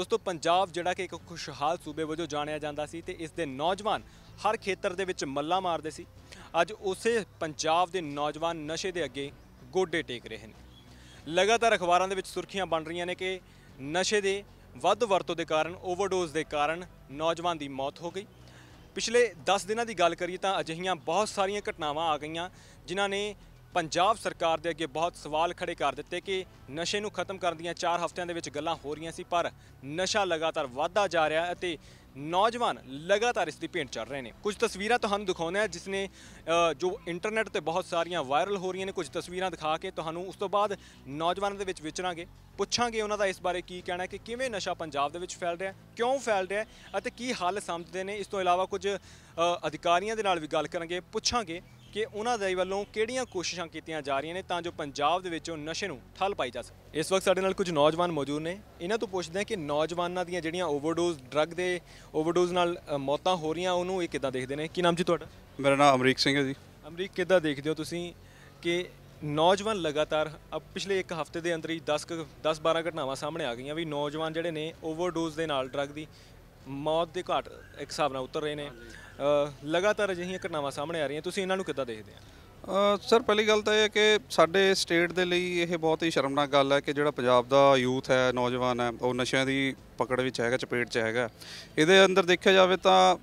ਦੋਸਤੋ ਪੰਜਾਬ ਜਿਹੜਾ ਕਿ ਇੱਕ ਖੁਸ਼ਹਾਲ ਸੂਬੇ ਵਜੋਂ ਜਾਣਿਆ ਜਾਂਦਾ ਸੀ ਤੇ ਇਸ ਦੇ ਨੌਜਵਾਨ ਹਰ ਖੇਤਰ ਦੇ ਵਿੱਚ ਮੱਲਾ ਮਾਰਦੇ ਸੀ ਅੱਜ ਉਸੇ ਪੰਜਾਬ ਦੇ ਨੌਜਵਾਨ ਨਸ਼ੇ ਦੇ ਅੱਗੇ ਗੋਡੇ ਟੇਕ ਰਹੇ ਨੇ ਲਗਾਤਾਰ ਅਖਬਾਰਾਂ ਦੇ ਵਿੱਚ ਸੁਰਖੀਆਂ ਬਣ ਰਹੀਆਂ ਨੇ ਕਿ ਨਸ਼ੇ ਦੇ ਵੱਧ ਵਰਤੋਂ ਦੇ ਕਾਰਨ ਓਵਰਡੋਜ਼ ਦੇ ਕਾਰਨ ਨੌਜਵਾਨ ਦੀ ਮੌਤ ਹੋ ਗਈ ਪਿਛਲੇ 10 ਦਿਨਾਂ ਦੀ ਗੱਲ ਕਰੀਏ ਤਾਂ ਅਜਿਹੀਆਂ ਬਹੁਤ ਸਾਰੀਆਂ ਘਟਨਾਵਾਂ ਆ ਗਈਆਂ ਜਿਨ੍ਹਾਂ ਨੇ ਪੰਜਾਬ ਸਰਕਾਰ ਦੇ ਅੱਗੇ ਬਹੁਤ ਸਵਾਲ ਖੜੇ ਕਰ ਦਿੱਤੇ ਕਿ ਨਸ਼ੇ ਨੂੰ ਖਤਮ ਕਰਨ ਦੀਆਂ 4 ਹਫ਼ਤਿਆਂ ਦੇ ਵਿੱਚ ਗੱਲਾਂ ਹੋ ਰਹੀਆਂ ਸੀ ਪਰ ਨਸ਼ਾ ਲਗਾਤਾਰ ਵਧਦਾ ਜਾ ਰਿਹਾ ਹੈ ਅਤੇ ਨੌਜਵਾਨ ਲਗਾਤਾਰ ਇਸ ਦੀ ਭੇਂਟ ਚੜ ਰਹੇ ਨੇ ਕੁਝ ਤਸਵੀਰਾਂ ਤੁਹਾਨੂੰ ਦਿਖਾਉਣਾ ਹੈ ਜਿਸ ਨੇ ਜੋ ਇੰਟਰਨੈਟ ਤੇ ਬਹੁਤ ਸਾਰੀਆਂ ਵਾਇਰਲ ਹੋ ਰਹੀਆਂ ਨੇ ਕੁਝ ਤਸਵੀਰਾਂ ਦਿਖਾ ਕੇ ਤੁਹਾਨੂੰ ਉਸ ਤੋਂ ਬਾਅਦ ਨੌਜਵਾਨਾਂ ਦੇ ਵਿੱਚ ਵਿਚਰਾਂਗੇ ਪੁੱਛਾਂਗੇ ਉਹਨਾਂ ਦਾ ਇਸ ਬਾਰੇ ਕੀ ਕਹਿਣਾ ਹੈ ਕਿ ਕਿਵੇਂ ਨਸ਼ਾ ਪੰਜਾਬ ਦੇ ਵਿੱਚ ਫੈਲ ਰਿਹਾ ਕਿਉਂ ਫੈਲ ਰਿਹਾ ਅਤੇ ਕੀ ਹੱਲ ਸਮਝਦੇ ਨੇ ਇਸ ਤੋਂ ਇਲਾਵਾ ਕੁਝ ਅਧਿਕਾਰੀਆਂ ਦੇ ਨਾਲ ਵੀ ਗੱਲ ਕਰਾਂਗੇ ਪੁੱਛਾਂਗੇ ਕਿ ਉਹਨਾਂ ਦੇ ਵੱਲੋਂ ਕਿਹੜੀਆਂ ਕੋਸ਼ਿਸ਼ਾਂ ਕੀਤੀਆਂ ਜਾ ਰਹੀਆਂ ਨੇ ਤਾਂ ਜੋ ਪੰਜਾਬ ਦੇ ਵਿੱਚੋਂ ਨਸ਼ੇ ਨੂੰ ਠੱਲ ਪਾਈ ਜਾ ਸਕੇ ਇਸ ਵਕਤ ਸਾਡੇ ਨਾਲ ਕੁਝ ਨੌਜਵਾਨ ਮੌਜੂਦ ਨੇ ਇਹਨਾਂ ਤੋਂ ਪੁੱਛਦੇ ਹਾਂ ਕਿ ਨੌਜਵਾਨਾਂ ਦੀਆਂ ਜਿਹੜੀਆਂ ਓਵਰਡੋਜ਼ ਡਰੱਗ ਦੇ ਓਵਰਡੋਜ਼ ਨਾਲ ਮੌਤਾਂ ਹੋ ਰਹੀਆਂ ਉਹਨੂੰ ਇਹ ਕਿਦਾਂ ਦੇਖਦੇ ਨੇ ਕੀ ਨਾਮ ਜੀ ਤੁਹਾਡਾ ਮੇਰਾ ਨਾਮ ਅਮਰੀਕ ਸਿੰਘ ਹੈ ਜੀ ਅਮਰੀਕ ਕਿਦਾਂ ਦੇਖਦੇ ਹੋ ਤੁਸੀਂ ਕਿ ਨੌਜਵਾਨ ਲਗਾਤਾਰ ਅਬ ਪਿਛਲੇ ਇੱਕ ਹਫਤੇ ਦੇ ਅੰਦਰ ਹੀ 10 10 12 ਘਟਨਾਵਾਂ ਸਾਹਮਣੇ ਆ ਗਈਆਂ ਵੀ ਨੌਜਵਾਨ ਜਿਹੜੇ ਨੇ ਓਵਰਡੋਜ਼ ਦੇ ਨਾਲ ਡਰੱਗ ਦੀ ਮੌਤ ਦੇ ਘਾਟ ਇੱਕ ਹਿਸਾਬ ਨਾਲ ਉਤਰ ਰਹੇ ਨੇ ਲਗਾਤਾਰ ਅਜਿਹੀਆਂ ਘਟਨਾਵਾਂ ਸਾਹਮਣੇ ਆ ਰਹੀਆਂ ਤੁਸੀਂ ਇਹਨਾਂ ਨੂੰ ਕਿੱਦਾਂ ਦੇਖਦੇ ਆ ਸਰ ਪਹਿਲੀ ਗੱਲ ਤਾਂ ਇਹ ਹੈ ਕਿ ਸਾਡੇ ਸਟੇਟ ਦੇ ਲਈ ਇਹ ਬਹੁਤ ਹੀ ਸ਼ਰਮਨਾਕ ਗੱਲ ਹੈ ਕਿ ਜਿਹੜਾ ਪੰਜਾਬ ਦਾ ਯੂਥ ਹੈ ਨੌਜਵਾਨ ਹੈ ਉਹ ਨਸ਼ਿਆਂ ਦੀ ਪਕੜ ਵਿੱਚ ਹੈਗਾ ਚਪੇਟ 'ਚ ਹੈਗਾ ਇਹਦੇ ਅੰਦਰ ਦੇਖਿਆ ਜਾਵੇ ਤਾਂ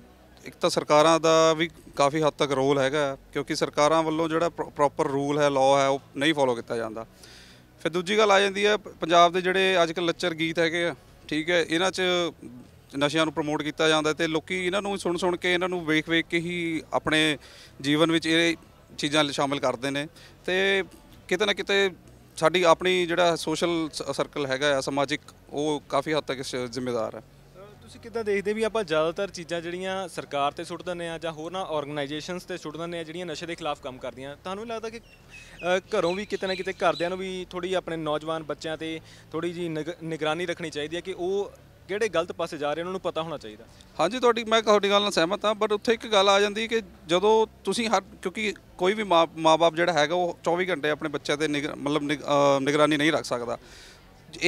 ਇੱਕ ਤਾਂ ਸਰਕਾਰਾਂ ਦਾ ਵੀ ਕਾਫੀ ਹੱਦ ਤੱਕ ਰੋਲ ਹੈਗਾ ਕਿਉਂਕਿ ਸਰਕਾਰਾਂ ਵੱਲੋਂ ਜਿਹੜਾ ਪ੍ਰੋਪਰ ਰੂਲ ਹੈ ਲਾਅ ਹੈ ਉਹ ਨਹੀਂ ਫੋਲੋ ਕੀਤਾ ਜਾਂਦਾ ਫਿਰ ਦੂਜੀ ਗੱਲ ਆ ਜਾਂਦੀ ਹੈ ਪੰਜਾਬ ਦੇ ਜਿਹੜੇ ਅੱਜ ਲੱਚਰ ਗੀਤ ਹੈਗੇ ਆ ਠੀਕ ਹੈ ਇਹਨਾਂ 'ਚ ਨਸ਼ਿਆਂ ਨੂੰ ਪ੍ਰਮੋਟ ਕੀਤਾ ਜਾਂਦਾ ਤੇ ਲੋਕੀ ਇਹਨਾਂ ਨੂੰ ਸੁਣ ਸੁਣ ਕੇ ਇਹਨਾਂ ਨੂੰ ਵੇਖ ਵੇਖ ਕੇ ਹੀ ਆਪਣੇ ਜੀਵਨ ਵਿੱਚ ਇਹ ਚੀਜ਼ਾਂ ਸ਼ਾਮਿਲ ਕਰਦੇ ਨੇ ਤੇ ਕਿਤੇ ਨਾ ਕਿਤੇ ਸਾਡੀ ਆਪਣੀ ਜਿਹੜਾ ਸੋਸ਼ਲ ਸਰਕਲ ਹੈਗਾ ਆ ਸਮਾਜਿਕ ਉਹ ਕਾਫੀ ਹੱਦ ਤੱਕ ਜ਼ਿੰਮੇਵਾਰ ਹੈ ਤੁਸੀਂ ਕਿਦਾਂ ਦੇਖਦੇ ਵੀ ਆਪਾਂ ਜ਼ਿਆਦਾਤਰ ਚੀਜ਼ਾਂ ਜਿਹੜੀਆਂ ਸਰਕਾਰ ਤੇ ਸੁੱਟ ਦਿੰਦੇ ਆ ਜਾਂ ਹੋਰ ਨਾ ਆਰਗੇਨਾਈਜੇਸ਼ਨਸ ਤੇ ਸੁੱਟ ਦਿੰਦੇ ਆ ਜਿਹੜੀਆਂ ਨਸ਼ੇ ਦੇ ਖਿਲਾਫ ਕੰਮ ਕਰਦੀਆਂ ਤੁਹਾਨੂੰ ਲੱਗਦਾ ਕਿ ਘਰੋਂ ਵੀ ਕਿਤੇ ਨਾ ਕਿਤੇ ਘਰਦਿਆਂ ਨੂੰ ਵੀ ਥੋੜੀ ਆਪਣੇ ਨੌਜਵਾਨ ਬੱਚਿਆਂ ਤੇ ਥੋੜੀ ਜੀ ਨਿਗਰਾਨੀ ਰੱਖਣੀ ਚਾਹੀਦੀ ਹੈ ਕਿ ਉਹ ਕਿਹੜੇ ਗਲਤ ਪਾਸੇ ਜਾ ਰਹੇ ਉਹਨਾਂ ਨੂੰ ਪਤਾ ਹੋਣਾ ਚਾਹੀਦਾ ਹਾਂਜੀ ਤੁਹਾਡੀ ਮੈਂ ਤੁਹਾਡੀ ਗੱਲ ਨਾਲ ਸਹਿਮਤ ਹਾਂ ਬਟ ਉੱਥੇ ਇੱਕ ਗੱਲ ਆ ਜਾਂਦੀ ਕਿ ਜਦੋਂ ਤੁਸੀਂ ਹਰ ਕਿਉਂਕਿ ਕੋਈ ਵੀ ਮਾਪੇ ਜਿਹੜਾ ਹੈਗਾ ਉਹ 24 ਘੰਟੇ ਆਪਣੇ ਬੱਚਿਆਂ ਤੇ ਮਤਲਬ ਨਿਗਰਾਨੀ ਨਹੀਂ ਰੱਖ ਸਕਦਾ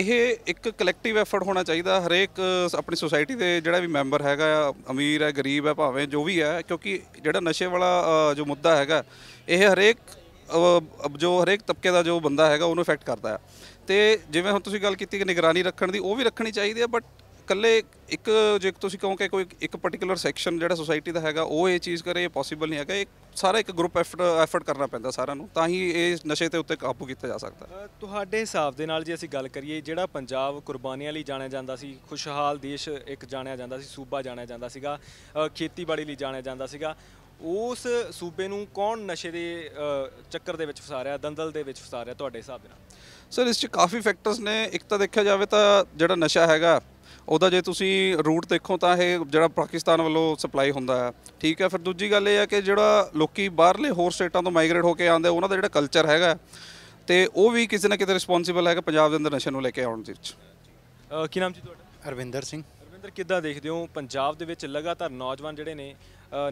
ਇਹ ਇੱਕ ਕਲੈਕਟਿਵ ਐਫਰਟ ਹੋਣਾ ਚਾਹੀਦਾ ਹਰੇਕ ਆਪਣੀ ਸੋਸਾਇਟੀ ਦੇ ਜਿਹੜਾ ਵੀ ਮੈਂਬਰ ਹੈਗਾ ਅਮੀਰ ਹੈ ਗਰੀਬ ਹੈ ਭਾਵੇਂ ਜੋ ਵੀ ਹੈ ਕਿਉਂਕਿ ਜਿਹੜਾ ਨਸ਼ੇ ਵਾਲਾ ਜੋ ਮੁੱਦਾ ਹੈਗਾ ਇਹ ਹਰੇਕ ਜੋ ਹਰੇਕ ਤਬਕੇ ਦਾ ਜੋ ਬੰਦਾ ਹੈਗਾ ਉਹਨੂੰ ਇਫੈਕਟ ਕਰਦਾ ਹੈ ਤੇ ਜਿਵੇਂ ਹੁਣ ਤੁਸੀਂ ਗੱਲ ਕੀਤੀ ਕਿ ਨਿਗਰਾਨੀ ਰੱਖਣ ਦੀ ਉਹ ਵੀ ਰੱਖਣੀ ਚਾਹੀਦੀ ਹੈ ਬਟ ਇਕੱਲੇ ਇੱਕ ਜੇ ਤੁਸੀਂ ਕਹੋ ਕਿ ਕੋਈ ਇੱਕ ਪਾਰਟਿਕੂਲਰ ਸੈਕਸ਼ਨ ਜਿਹੜਾ ਸੋਸਾਇਟੀ ਦਾ ਹੈਗਾ ਉਹ ਇਹ ਚੀਜ਼ ਕਰੇ ਇਹ ਪੋਸੀਬਲ ਨਹੀਂ ਹੈਗਾ ਇਹ ਸਾਰਾ ਇੱਕ ਗਰੁੱਪ ਐਫਰਟ ਐਫਰਟ ਕਰਨਾ ਪੈਂਦਾ ਸਾਰਿਆਂ ਨੂੰ ਤਾਂ ਹੀ ਇਹ ਨਸ਼ੇ ਤੇ ਉੱਤੇ ਕਾਬੂ ਕੀਤਾ ਜਾ ਸਕਦਾ ਤੁਹਾਡੇ ਹਿਸਾਬ ਦੇ ਨਾਲ ਜੇ ਅਸੀਂ ਗੱਲ ਕਰੀਏ ਜਿਹੜਾ ਪੰਜਾਬ ਕੁਰਬਾਨੀਆਂ ਲਈ ਜਾਣਿਆ ਜਾਂਦਾ ਸੀ ਖੁਸ਼ਹਾਲ ਦੇਸ਼ ਇੱਕ ਜਾਣਿਆ ਜਾਂਦਾ ਸੀ ਸੂਬਾ ਜਾਣਿਆ ਜਾਂਦਾ ਸੀਗਾ ਖੇਤੀਬਾੜੀ ਲਈ ਜਾਣਿਆ ਜਾਂਦਾ ਸੀਗਾ ਉਸ ਸੂਬੇ ਨੂੰ ਕੌਣ ਨਸ਼ੇ ਦੇ ਚੱਕਰ ਦੇ ਵਿੱਚ ਫਸਾ ਰਿਹਾ ਦੰਦਲ ਦੇ ਵਿੱਚ ਫਸਾ ਰਿਹਾ ਤੁਹਾਡੇ ਹਿਸਾਬ ਦੇ ਨਾਲ ਸਰ ਇਸ 'ਚ ਕਾਫੀ ਫੈਕਟਰਸ ਨੇ ਇੱਕ ਤਾਂ ਦੇਖਿਆ ਜਾਵੇ ਤਾਂ ਜਿਹੜਾ ਨਸ਼ਾ ਹੈਗਾ ਉਹਦਾ ਜੇ ਤੁਸੀਂ ਰੂਟ ਦੇਖੋ ਤਾਂ ਇਹ ਜਿਹੜਾ ਪਾਕਿਸਤਾਨ ਵੱਲੋਂ ਸਪਲਾਈ ਹੁੰਦਾ ਹੈ ਠੀਕ ਹੈ ਫਿਰ ਦੂਜੀ ਗੱਲ ਇਹ ਹੈ ਕਿ ਜਿਹੜਾ ਲੋਕੀ ਬਾਹਰਲੇ ਹੋਰ ਸਟੇਟਾਂ ਤੋਂ ਮਾਈਗ੍ਰੇਟ ਹੋ ਕੇ ਆਉਂਦੇ ਉਹਨਾਂ ਦਾ ਜਿਹੜਾ ਕਲਚਰ ਹੈਗਾ ਤੇ ਉਹ ਵੀ ਕਿਸੇ ਨਾ ਕਿਤੇ ਰਿਸਪੌਂਸਿਬਲ ਹੈਗਾ ਪੰਜਾਬ ਦੇ ਅੰਦਰ ਨਸ਼ੇ ਨੂੰ ਲੈ ਕੇ ਆਉਣ ਦੇ ਵਿੱਚ ਕੀ ਨਾਮ ਜੀ ਤੁਹਾਡਾ ਹਰਵਿੰਦਰ ਸਿੰਘ ਹਰਵਿੰਦਰ ਕਿੱਦਾਂ ਦੇਖਦੇ ਹੋ ਪੰਜਾਬ ਦੇ ਵਿੱਚ ਲਗਾਤਾਰ ਨੌਜਵਾਨ ਜਿਹੜੇ ਨੇ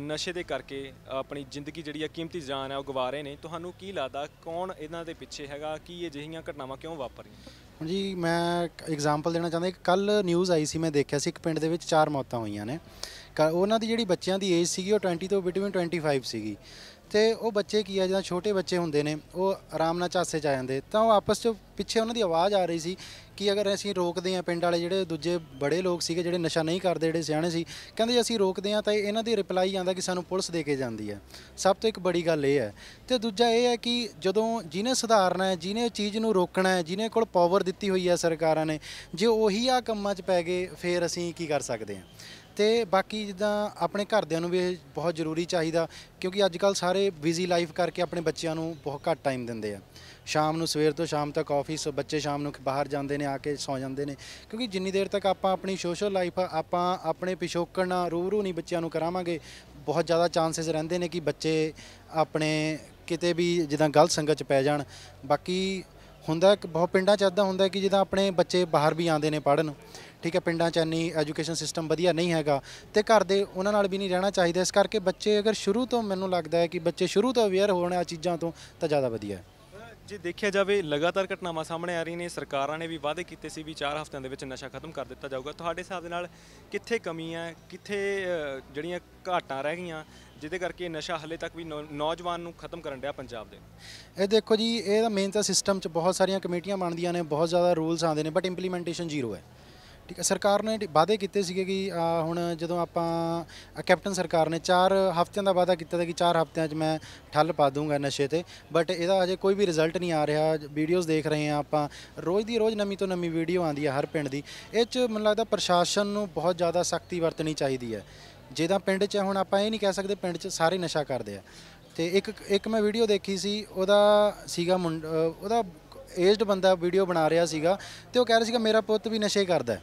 ਨਸ਼ੇ ਦੇ ਕਰਕੇ ਆਪਣੀ ਜ਼ਿੰਦਗੀ ਜਿਹੜੀ ਆ ਕੀਮਤੀ ਜਾਨ ਹੈ ਉਹ ਗਵਾ ਰਹੇ ਨੇ ਤੁਹਾਨੂੰ ਕੀ ਲੱਗਦਾ ਕੌਣ ਇਹਨਾਂ ਦੇ ਪਿੱਛੇ ਹੈਗਾ ਕੀ ਇਹ ਅਜਿਹੀਆਂ ਘਟਨਾਵਾਂ ਕਿਉਂ ਵਾਪਰ ਰਹੀਆਂ ਜੀ ਮੈਂ ਐਗਜ਼ਾਮਪਲ ਦੇਣਾ ਚਾਹੁੰਦਾ ਇੱਕ ਕੱਲ ਨਿਊਜ਼ ਆਈ ਸੀ ਮੈਂ ਦੇਖਿਆ ਸੀ ਇੱਕ ਪਿੰਡ ਦੇ ਵਿੱਚ ਚਾਰ ਮੌਤਾਂ ਹੋਈਆਂ ਨੇ ਉਹਨਾਂ ਦੀ ਜਿਹੜੀ ਬੱਚਿਆਂ ਦੀ ਏਜ ਸੀਗੀ ਉਹ 20 ਤੋਂ ਬਿਟਵੀਨ 25 ਸੀਗੀ ਤੇ ਉਹ ਬੱਚੇ ਕੀ ਆ ਜਿਹੜਾ ਛੋਟੇ ਬੱਚੇ ਹੁੰਦੇ ਨੇ ਉਹ ਆਰਾਮ ਨਾਲ ਚਾਸੇ ਚ ਆ ਜਾਂਦੇ ਤਾਂ ਉਹ ਆਪਸ ਚ ਪਿੱਛੇ ਉਹਨਾਂ ਦੀ ਆਵਾਜ਼ ਆ ਰਹੀ ਸੀ ਬਾਕੀ ਅਗਰ ਅਸੀਂ ਰੋਕਦੇ ਆ ਪਿੰਡ ਵਾਲੇ ਜਿਹੜੇ ਦੂਜੇ ਬੜੇ ਲੋਕ ਸੀਗੇ ਜਿਹੜੇ ਨਸ਼ਾ ਨਹੀਂ ਕਰਦੇ ਜਿਹੜੇ ਸਿਆਣੇ ਸੀ ਕਹਿੰਦੇ ਅਸੀਂ ਰੋਕਦੇ ਆ ਤਾਂ ਇਹਨਾਂ ਦੀ ਰਿਪਲਾਈ ਆਂਦਾ ਕਿ ਸਾਨੂੰ ਪੁਲਿਸ ਦੇ ਕੇ ਜਾਂਦੀ ਹੈ ਸਭ ਤੋਂ ਇੱਕ ਬੜੀ ਗੱਲ ਇਹ ਹੈ ਤੇ ਦੂਜਾ ਇਹ ਹੈ ਕਿ ਜਦੋਂ ਜਿਹਨੇ ਸੁਧਾਰਨਾ ਹੈ ਜਿਹਨੇ ਚੀਜ਼ ਨੂੰ ਰੋਕਣਾ ਹੈ ਜਿਹਨੇ ਕੋਲ ਪਾਵਰ ਦਿੱਤੀ ਹੋਈ ਹੈ ਸਰਕਾਰਾਂ ਨੇ ਜੇ ਉਹੀ ਆ ਕੰਮਾਂ 'ਚ ਪੈ ਗਏ ਫੇਰ ਅਸੀਂ ਕੀ ਕਰ ਸਕਦੇ ਹਾਂ ਤੇ ਬਾਕੀ ਜਿੱਦਾਂ ਆਪਣੇ ਘਰਦਿਆਂ ਨੂੰ ਵੀ ਇਹ ਬਹੁਤ ਜ਼ਰੂਰੀ ਚਾਹੀਦਾ ਕਿਉਂਕਿ ਅੱਜ ਕੱਲ ਸਾਰੇ ਬਿਜ਼ੀ ਲਾਈਫ ਕਰਕੇ ਆਪਣੇ ਬੱਚਿਆਂ ਨੂੰ ਬਹੁਤ ਘੱਟ ਟਾਈਮ ਦਿੰਦੇ ਆ ਸ਼ਾਮ ਨੂੰ ਸਵੇਰ ਤੋਂ ਸ਼ਾਮ ਤੱਕ ਆਫਿਸ ਬੱਚੇ ਸ਼ਾਮ ਨੂੰ ਬਾਹਰ ਜਾਂਦੇ ਨੇ ਆ ਕੇ ਸੌ ਜਾਂਦੇ ਨੇ ਕਿਉਂਕਿ ਜਿੰਨੀ ਦੇਰ ਤੱਕ ਆਪਾਂ ਆਪਣੀ ਸੋਸ਼ਲ ਲਾਈਫ ਆਪਾਂ ਆਪਣੇ ਪਿਛੋਕੜ ਨਾਲ ਰੂ ਨਹੀਂ ਬੱਚਿਆਂ ਨੂੰ ਕਰਾਵਾਂਗੇ ਬਹੁਤ ਜ਼ਿਆਦਾ ਚਾਂਸਸ ਰਹਿੰਦੇ ਨੇ ਕਿ ਬੱਚੇ ਆਪਣੇ ਕਿਤੇ ਵੀ ਜਿੱਦਾਂ ਗਲਤ ਸੰਗਤ ਚ ਪੈ ਜਾਣ ਬਾਕੀ ਹੁੰਦਾ ਬਹੁਤ ਪਿੰਡਾਂ ਚ ਅੱਦਾ ਹੁੰਦਾ ਕਿ ਜਿੱਦਾਂ ਆਪਣੇ ਬੱਚੇ ਬਾਹਰ ਵੀ ਆਉਂਦੇ ਨੇ ਪੜਨ ਠੀਕ ਹੈ ਪਿੰਡਾਂ 'ਚ ਇੰਨੀ ਐਜੂਕੇਸ਼ਨ ਸਿਸਟਮ ਵਧੀਆ ਨਹੀਂ ਹੈਗਾ ਤੇ ਘਰ ਦੇ ਉਹਨਾਂ ਨਾਲ ਵੀ ਨਹੀਂ ਰਹਿਣਾ ਚਾਹੀਦਾ ਇਸ ਕਰਕੇ ਬੱਚੇ ਅਗਰ ਸ਼ੁਰੂ ਤੋਂ ਮੈਨੂੰ ਲੱਗਦਾ ਹੈ ਕਿ ਬੱਚੇ ਸ਼ੁਰੂ ਤੋਂ ਅਵੇਅਰ ਹੋਣ ਆ ਚੀਜ਼ਾਂ ਤੋਂ ਤਾਂ ਜ਼ਿਆਦਾ ਵਧੀਆ ਹੈ ਜੇ ਦੇਖਿਆ ਜਾਵੇ ਲਗਾਤਾਰ ਘਟਨਾਵਾਂ ਸਾਹਮਣੇ ਆ ਰਹੀਆਂ ਨੇ ਸਰਕਾਰਾਂ ਨੇ ਵੀ ਵਾਅਦੇ ਕੀਤੇ ਸੀ ਵੀ 4 ਹਫ਼ਤਿਆਂ ਦੇ ਵਿੱਚ ਨਸ਼ਾ ਖਤਮ ਕਰ ਦਿੱਤਾ ਜਾਊਗਾ ਤੁਹਾਡੇ ਹਿਸਾਬ ਦੇ ਨਾਲ ਕਿੱਥੇ ਕਮੀ ਹੈ ਕਿੱਥੇ ਜਿਹੜੀਆਂ ਘਾਟਾਂ ਰਹਿ ਗਈਆਂ ਜਿਹਦੇ ਕਰਕੇ ਨਸ਼ਾ ਹਲੇ ਤੱਕ ਵੀ ਨੌਜਵਾਨ ਨੂੰ ਖਤਮ ਕਰਨ ਡਿਆ ਪੰਜਾਬ ਦੇ ਇਹ ਦੇਖੋ ਜੀ ਇਹ ਤਾਂ ਮੇਨ ਤਾਂ ਸਿਸਟਮ 'ਚ ਬਹੁਤ ਸਾਰੀਆਂ ਕਮੇਟੀਆਂ ਬਣਦੀਆਂ ਨੇ ਬਹੁਤ ਜ਼ਿਆਦਾ ਰੂਲਸ ਆਉਂਦੇ ਨੇ ਬਟ ਇੰਪਲੀਮੈਂਟੇਸ਼ਨ ਜ਼ੀਰੋ ਹੈ ਠੀਕ ਹੈ ਸਰਕਾਰ ਨੇ ਵਾਅਦੇ ਕੀਤੇ ਸੀਗੇ ਕਿ ਹੁਣ ਜਦੋਂ ਆਪਾਂ ਕੈਪਟਨ ਸਰਕਾਰ ਨੇ 4 ਹਫ਼ਤਿਆਂ ਦਾ ਵਾਅਦਾ ਕੀਤਾ ਸੀ ਕਿ 4 ਹਫ਼ਤਿਆਂ 'ਚ ਮੈਂ ਠੱਲ ਪਾ ਦੂੰਗਾ ਨਸ਼ੇ ਤੇ ਬਟ ਇਹਦਾ ਅਜੇ ਕੋਈ ਵੀ ਰਿਜ਼ਲਟ ਨਹੀਂ ਆ ਰਿਹਾ ਵੀਡੀਓਜ਼ ਦੇਖ ਰਹੇ ਆ ਆਪਾਂ ਰੋਜ਼ ਦੀ ਰੋਜ਼ ਨਵੀਂ ਤੋਂ ਨਵੀਂ ਵੀਡੀਓ ਆਉਂਦੀ ਹੈ ਹਰ ਪਿੰਡ ਦੀ ਇਹ 'ਚ ਮੈਨੂੰ ਲੱਗਦਾ ਪ੍ਰਸ਼ਾਸਨ ਨੂੰ ਬਹੁਤ ਜ਼ਿਆਦਾ ਸਖਤੀ ਵਰਤਣੀ ਚਾਹੀਦੀ ਹੈ ਜਿਹਦਾ ਪਿੰਡ 'ਚ ਹੁਣ ਆਪਾਂ ਇਹ ਨਹੀਂ ਕਹਿ ਸਕਦੇ ਪਿੰਡ 'ਚ ਸਾਰੇ ਨਸ਼ਾ ਕਰਦੇ ਆ ਤੇ ਇੱਕ ਇੱਕ ਮੈਂ ਵੀਡੀਓ ਦੇਖੀ ਸੀ ਉਹਦਾ ਸੀਗਾ ਉਹਦਾ ਏਜਡ ਬੰਦਾ ਵੀਡੀਓ ਬਣਾ ਰਿਹਾ ਸੀਗਾ ਤੇ ਉਹ ਕਹਿ ਰਿਹਾ ਸੀਗਾ ਮੇਰਾ ਪੁੱਤ ਵੀ ਨਸ਼ੇ ਕਰਦਾ ਹੈ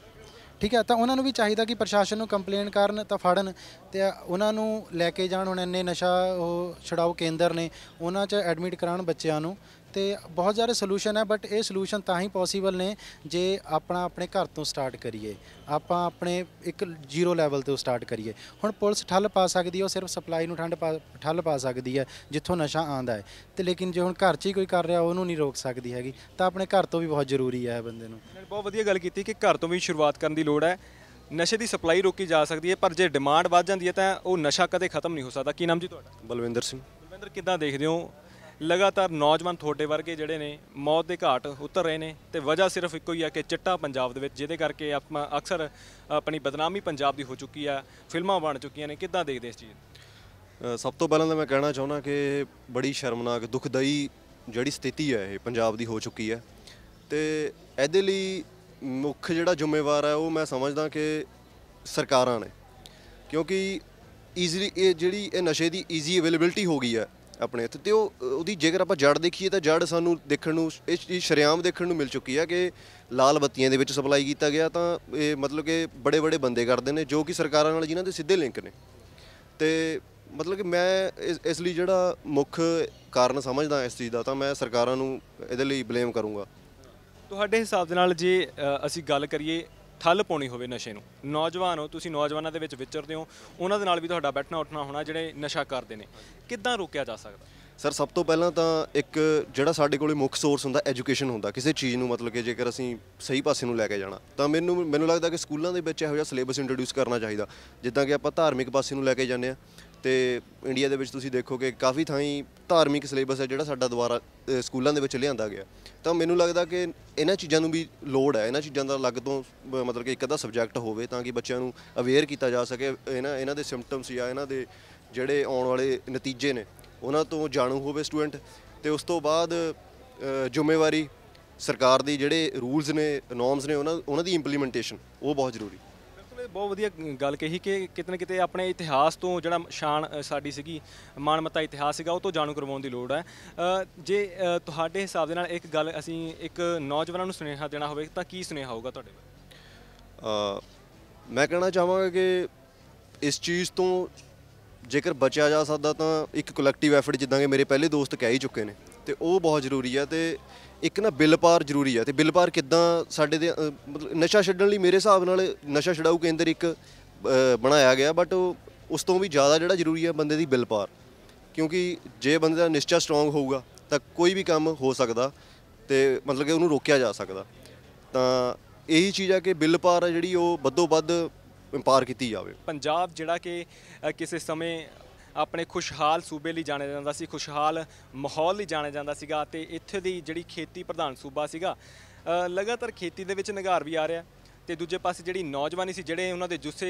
ਠੀਕ ਹੈ ਤਾਂ ਉਹਨਾਂ ਨੂੰ ਵੀ ਚਾਹੀਦਾ ਕਿ ਪ੍ਰਸ਼ਾਸਨ ਨੂੰ ਕੰਪਲੇਨ ਕਰਨ ਤਾਂ ਫੜਨ ਤੇ ਉਹਨਾਂ ਨੂੰ ਲੈ ਕੇ ਜਾਣ ਹੁਣ ਇੰਨੇ ਨਸ਼ਾ ਉਹ ਛਡਾਓ ਕੇਂਦਰ ਨੇ ਉਹਨਾਂ 'ਚ ਐਡਮਿਟ ਕਰਾਉਣ ਬੱਚਿਆਂ ਨੂੰ ਤੇ ਬਹੁਤ ਜ਼ਿਆਦਾ ਸੋਲੂਸ਼ਨ ਹੈ ਬਟ ਇਹ ਸੋਲੂਸ਼ਨ ਤਾਂ ਹੀ ਪੋਸੀਬਲ ਨੇ ਜੇ ਆਪਣਾ ਆਪਣੇ ਘਰ ਤੋਂ ਸਟਾਰਟ ਕਰੀਏ ਆਪਾਂ ਆਪਣੇ ਇੱਕ ਜ਼ੀਰੋ ਲੈਵਲ ਤੋਂ ਸਟਾਰਟ ਕਰੀਏ ਹੁਣ ਪੁਲਿਸ ਠੱਲ ਪਾ ਸਕਦੀ ਹੈ ਉਹ ਸਿਰਫ ਸਪਲਾਈ ਨੂੰ ਠੰਡ ਠੱਲ ਪਾ ਸਕਦੀ ਹੈ ਜਿੱਥੋਂ ਨਸ਼ਾ ਆਂਦਾ ਹੈ ਤੇ ਲੇਕਿਨ ਜੇ ਹੁਣ ਘਰ 'ਚ ਹੀ ਕੋਈ ਕਰ ਰਿਹਾ ਉਹਨੂੰ ਨਹੀਂ ਰੋਕ ਸਕਦੀ ਹੈਗੀ ਤਾਂ ਆਪਣੇ ਘਰ ਤੋਂ ਵੀ ਬਹੁਤ ਜ਼ਰੂਰੀ ਹੈ ਬੰਦੇ ਨੂੰ ਬਹੁਤ ਵਧੀਆ ਗੱਲ ਕੀਤੀ ਕਿ ਘਰ ਤੋਂ ਵੀ ਸ਼ੁਰੂਆਤ ਕਰਨ ਦੀ ਲੋੜ ਹੈ ਨਸ਼ੇ ਦੀ ਸਪਲਾਈ ਰੋਕੀ ਜਾ ਸਕਦੀ ਹੈ ਪਰ ਜੇ ਡਿਮਾਂਡ ਵੱਧ ਜਾਂਦੀ ਹੈ ਤਾਂ ਉਹ ਨਸ਼ਾ ਕਦੇ ਖਤਮ ਨਹੀਂ ਹੋ ਸਕਦਾ ਕੀ ਨਾਮ ਜੀ ਤੁਹਾਡਾ ਬਲਵਿੰਦਰ ਸਿੰਘ ਬਲਵਿੰਦਰ ਕਿੱਦਾਂ ਦੇਖਦੇ ਹੋ ਲਗਾਤਾਰ ਨੌਜਵਾਨ ਥੋੜੇ ਵਰਗੇ ਜਿਹੜੇ ਨੇ ਮੌਤ ਦੇ ਘਾਟ ਉਤਰ ਰਹੇ ਨੇ ਤੇ ਵਜ੍ਹਾ ਸਿਰਫ ਇੱਕੋ ਹੀ ਆ ਕਿ ਚਿੱਟਾ ਪੰਜਾਬ ਦੇ ਵਿੱਚ ਜਿਹਦੇ ਕਰਕੇ ਆਪਾਂ ਅਕਸਰ ਆਪਣੀ ਬਦਨਾਮੀ ਪੰਜਾਬ ਦੀ ਹੋ ਚੁੱਕੀ ਆ ਫਿਲਮਾਂ ਬਣ ਚੁੱਕੀਆਂ ਨੇ ਕਿੱਦਾਂ ਦੇਖਦੇ ਇਸ ਚੀਜ਼ ਸਭ ਤੋਂ ਪਹਿਲਾਂ ਤਾਂ ਮੈਂ ਕਹਿਣਾ ਚਾਹੁੰਦਾ ਕਿ ਬੜੀ ਸ਼ਰਮਨਾਕ ਦੁਖਦਾਈ ਜਿਹੜੀ ਸਥਿਤੀ ਹੈ ਇਹ ਪੰਜਾਬ ਦੀ ਹੋ ਚੁੱਕੀ ਹੈ ਤੇ ਇਹਦੇ ਲਈ ਮੁੱਖ ਜਿਹੜਾ ਜ਼ਿੰਮੇਵਾਰ ਹੈ ਉਹ ਮੈਂ ਸਮਝਦਾ ਕਿ ਸਰਕਾਰਾਂ ਨੇ ਕਿਉਂਕਿ ਈਜ਼ੀਲੀ ਇਹ ਜਿਹੜੀ ਇਹ ਨਸ਼ੇ ਦੀ ਈਜ਼ੀ ਅਵੇਲੇਬਿਲਟੀ ਹੋ ਗਈ ਹੈ ਆਪਣੇ ਇੱਥੇ ਤੇ ਉਹ ਉਹਦੀ ਜੇਕਰ ਆਪਾਂ ਜੜ ਦੇਖੀਏ ਤਾਂ ਜੜ ਸਾਨੂੰ ਦੇਖਣ ਨੂੰ ਇਸ ਚੀਜ਼ ਸ਼ਰਿਆਮ ਦੇਖਣ ਨੂੰ ਮਿਲ ਚੁੱਕੀ ਹੈ ਕਿ ਲਾਲ ਬੱਤੀਆਂ ਦੇ ਵਿੱਚ ਸਪਲਾਈ ਕੀਤਾ ਗਿਆ ਤਾਂ ਇਹ ਮਤਲਬ ਕਿ ਬੜੇ ਬੜੇ ਬੰਦੇ ਕਰਦੇ ਨੇ ਜੋ ਕਿ ਸਰਕਾਰਾਂ ਨਾਲ ਜਿਨ੍ਹਾਂ ਦੇ ਸਿੱਧੇ ਲਿੰਕ ਨੇ ਤੇ ਮਤਲਬ ਕਿ ਮੈਂ ਇਸ ਲਈ ਜਿਹੜਾ ਮੁੱਖ ਕਾਰਨ ਸਮਝਦਾ ਇਸ ਚੀਜ਼ ਦਾ ਤਾਂ ਮੈਂ ਸਰਕਾਰਾਂ ਨੂੰ ਇਹਦੇ ਲਈ ਬਲੇਮ ਕਰੂੰਗਾ ਤੁਹਾਡੇ ਹਿਸਾਬ ਦੇ ਨਾਲ ਜੇ ਅਸੀਂ ਗੱਲ ਕਰੀਏ ਠੱਲ ਪਾਉਣੀ ਹੋਵੇ ਨਸ਼ੇ ਨੂੰ ਨੌਜਵਾਨ ਹੋ ਤੁਸੀਂ ਨੌਜਵਾਨਾਂ ਦੇ ਵਿੱਚ ਵਿਚਰਦੇ ਹੋ ਉਹਨਾਂ ਦੇ ਨਾਲ ਵੀ ਤੁਹਾਡਾ ਬੈਠਣਾ ਉੱਠਣਾ ਹੋਣਾ ਜਿਹੜੇ ਨਸ਼ਾ ਕਰਦੇ ਨੇ ਕਿੱਦਾਂ ਰੋਕਿਆ ਜਾ ਸਕਦਾ ਸਰ ਸਭ ਤੋਂ ਪਹਿਲਾਂ ਤਾਂ ਇੱਕ ਜਿਹੜਾ ਸਾਡੇ ਕੋਲੇ ਮੁੱਖ ਸੋਰਸ ਹੁੰਦਾ ਐਜੂਕੇਸ਼ਨ ਹੁੰਦਾ ਕਿਸੇ ਚੀਜ਼ ਨੂੰ ਮਤਲਬ ਕਿ ਜੇਕਰ ਅਸੀਂ ਸਹੀ ਪਾਸੇ ਨੂੰ ਲੈ ਕੇ ਜਾਣਾ ਤਾਂ ਮੈਨੂੰ ਮੈਨੂੰ ਲੱਗਦਾ ਕਿ ਸਕੂਲਾਂ ਦੇ ਵਿੱਚ ਇਹੋ ਜਿਹਾ ਸਿਲੇਬਸ ਇੰਟਰੋਡਿਊਸ ਕਰਨਾ ਚਾਹੀਦਾ ਜਿੱਦਾਂ ਕਿ ਆਪਾਂ ਧਾਰਮਿਕ ਪਾਸੇ ਨੂੰ ਲੈ ਕੇ ਜਾਂਦੇ ਆ ਤੇ ਇੰਡੀਆ ਦੇ ਵਿੱਚ ਤੁਸੀਂ ਦੇਖੋਗੇ ਕਾਫੀ ਥਾਈਂ ਧਾਰਮਿਕ ਸਿਲੇਬਸ ਹੈ ਜਿਹੜਾ ਸਾਡਾ ਦੁਬਾਰਾ ਸਕੂਲਾਂ ਦੇ ਵਿੱਚ ਲਿਆਂਦਾ ਗਿਆ ਤਾਂ ਮੈਨੂੰ ਲੱਗਦਾ ਕਿ ਇਹਨਾਂ ਚੀਜ਼ਾਂ ਨੂੰ ਵੀ ਲੋੜ ਹੈ ਇਹਨਾਂ ਚੀਜ਼ਾਂ ਦਾ ਅਲੱਗ ਤੋਂ ਮਤਲਬ ਕਿ ਇੱਕ ਅਦਾ ਸਬਜੈਕਟ ਹੋਵੇ ਤਾਂ ਕਿ ਬੱਚਿਆਂ ਨੂੰ ਅਵੇਅਰ ਕੀਤਾ ਜਾ ਸਕੇ ਇਹਨਾਂ ਇਹਨਾਂ ਦੇ ਸਿੰਪਟਮਸ ਜਾਂ ਇਹਨਾਂ ਦੇ ਜਿਹੜੇ ਆਉਣ ਵਾਲੇ ਨਤੀਜੇ ਨੇ ਉਹਨਾਂ ਤੋਂ ਜਾਣੂ ਹੋਵੇ ਸਟੂਡੈਂਟ ਤੇ ਉਸ ਤੋਂ ਬਾਅਦ ਜ਼ਿੰਮੇਵਾਰੀ ਸਰਕਾਰ ਦੀ ਜਿਹੜੇ ਰੂਲਸ ਨੇ ਨੋਰਮਸ ਨੇ ਉਹਨਾਂ ਉਹਨਾਂ ਦੀ ਇੰਪਲੀਮੈਂਟੇਸ਼ਨ ਉਹ ਬਹੁਤ ਜ਼ਰੂਰੀ ਬਹੁਤ ਵਧੀਆ ਗੱਲ ਕਹੀ ਕਿ ਕਿਤਨੇ ਕਿਤੇ ਆਪਣੇ ਇਤਿਹਾਸ ਤੋਂ ਜਿਹੜਾ ਸ਼ਾਨ ਸਾਡੀ ਸੀਗੀ ਮਾਨਮਤਾ ਇਤਿਹਾਸ ਸੀਗਾ ਉਹ ਤੋਂ ਜਾਣੂ ਕਰਵਾਉਣ ਦੀ ਲੋੜ ਹੈ ਜੇ ਤੁਹਾਡੇ ਹਿਸਾਬ ਦੇ ਨਾਲ ਇੱਕ ਗੱਲ ਅਸੀਂ ਇੱਕ ਨੌਜਵਾਨਾਂ ਨੂੰ ਸੁਨੇਹਾ ਦੇਣਾ ਹੋਵੇ ਤਾਂ ਕੀ ਸੁਨੇਹਾ ਹੋਊਗਾ ਤੁਹਾਡੇ ਵੱਲ ਮੈਂ ਕਹਿਣਾ ਚਾਹਾਂਗਾ ਕਿ ਇਸ ਚੀਜ਼ ਤੋਂ ਜੇਕਰ ਬਚਿਆ ਜਾ ਸਕਦਾ ਤਾਂ ਇੱਕ ਕਲੈਕਟਿਵ ਐਫਰਟ ਜਿੱਦਾਂ ਕਿ ਮੇਰੇ ਪਹਿਲੇ ਦੋਸਤ ਕਹਿ ਹੀ ਚੁੱਕੇ ਨੇ ਤੇ ਉਹ ਬਹੁਤ ਜ਼ਰੂਰੀ ਹੈ ਤੇ ਇੱਕ ਨਾ ਬਿੱਲ ਪਾਰ ਜ਼ਰੂਰੀ ਹੈ ਤੇ ਬਿੱਲ ਪਾਰ ਕਿਦਾਂ ਸਾਡੇ ਦੇ ਮਤਲਬ ਨਸ਼ਾ ਛੱਡਣ ਲਈ ਮੇਰੇ ਹਿਸਾਬ ਨਾਲ ਨਸ਼ਾ ਛਡਾਊ ਕੇਂਦਰ ਇੱਕ ਬਣਾਇਆ ਗਿਆ ਬਟ ਉਸ ਤੋਂ ਵੀ ਜ਼ਿਆਦਾ ਜਿਹੜਾ ਜ਼ਰੂਰੀ ਹੈ ਬੰਦੇ ਦੀ ਬਿੱਲ ਪਾਰ ਕਿਉਂਕਿ ਜੇ ਬੰਦੇ ਦਾ ਨਿਸ਼ਚਾ ਸਟਰੋਂਗ ਹੋਊਗਾ ਤਾਂ ਕੋਈ ਵੀ ਕੰਮ ਹੋ ਸਕਦਾ ਤੇ ਮਤਲਬ ਕਿ ਉਹਨੂੰ ਰੋਕਿਆ ਜਾ ਸਕਦਾ ਤਾਂ ਇਹੀ ਚੀਜ਼ ਆ ਕਿ ਬਿੱਲ ਪਾਰ ਜਿਹੜੀ ਉਹ ਵੱਧੋ ਵੱਧ ਪਾਰ ਕੀਤੀ ਜਾਵੇ ਪੰਜਾਬ ਜਿਹੜਾ ਕਿ ਕਿਸੇ ਸਮੇਂ ਆਪਣੇ ਖੁਸ਼ਹਾਲ ਸੂਬੇ ਲਈ ਜਾਣਿਆ ਜਾਂਦਾ ਸੀ ਖੁਸ਼ਹਾਲ ਮਾਹੌਲ ਲਈ ਜਾਣਿਆ ਜਾਂਦਾ ਸੀਗਾ ਤੇ ਇੱਥੇ ਦੀ ਜਿਹੜੀ ਖੇਤੀ ਪ੍ਰਧਾਨ ਸੂਬਾ ਸੀਗਾ ਲਗਾਤਾਰ ਖੇਤੀ ਦੇ ਵਿੱਚ ਨਿਗਾਰ ਵੀ ਆ ਰਿਹਾ ਤੇ ਦੂਜੇ ਪਾਸੇ ਜਿਹੜੀ ਨੌਜਵਾਨੀ ਸੀ ਜਿਹੜੇ ਉਹਨਾਂ ਦੇ ਜੁੱਸੇ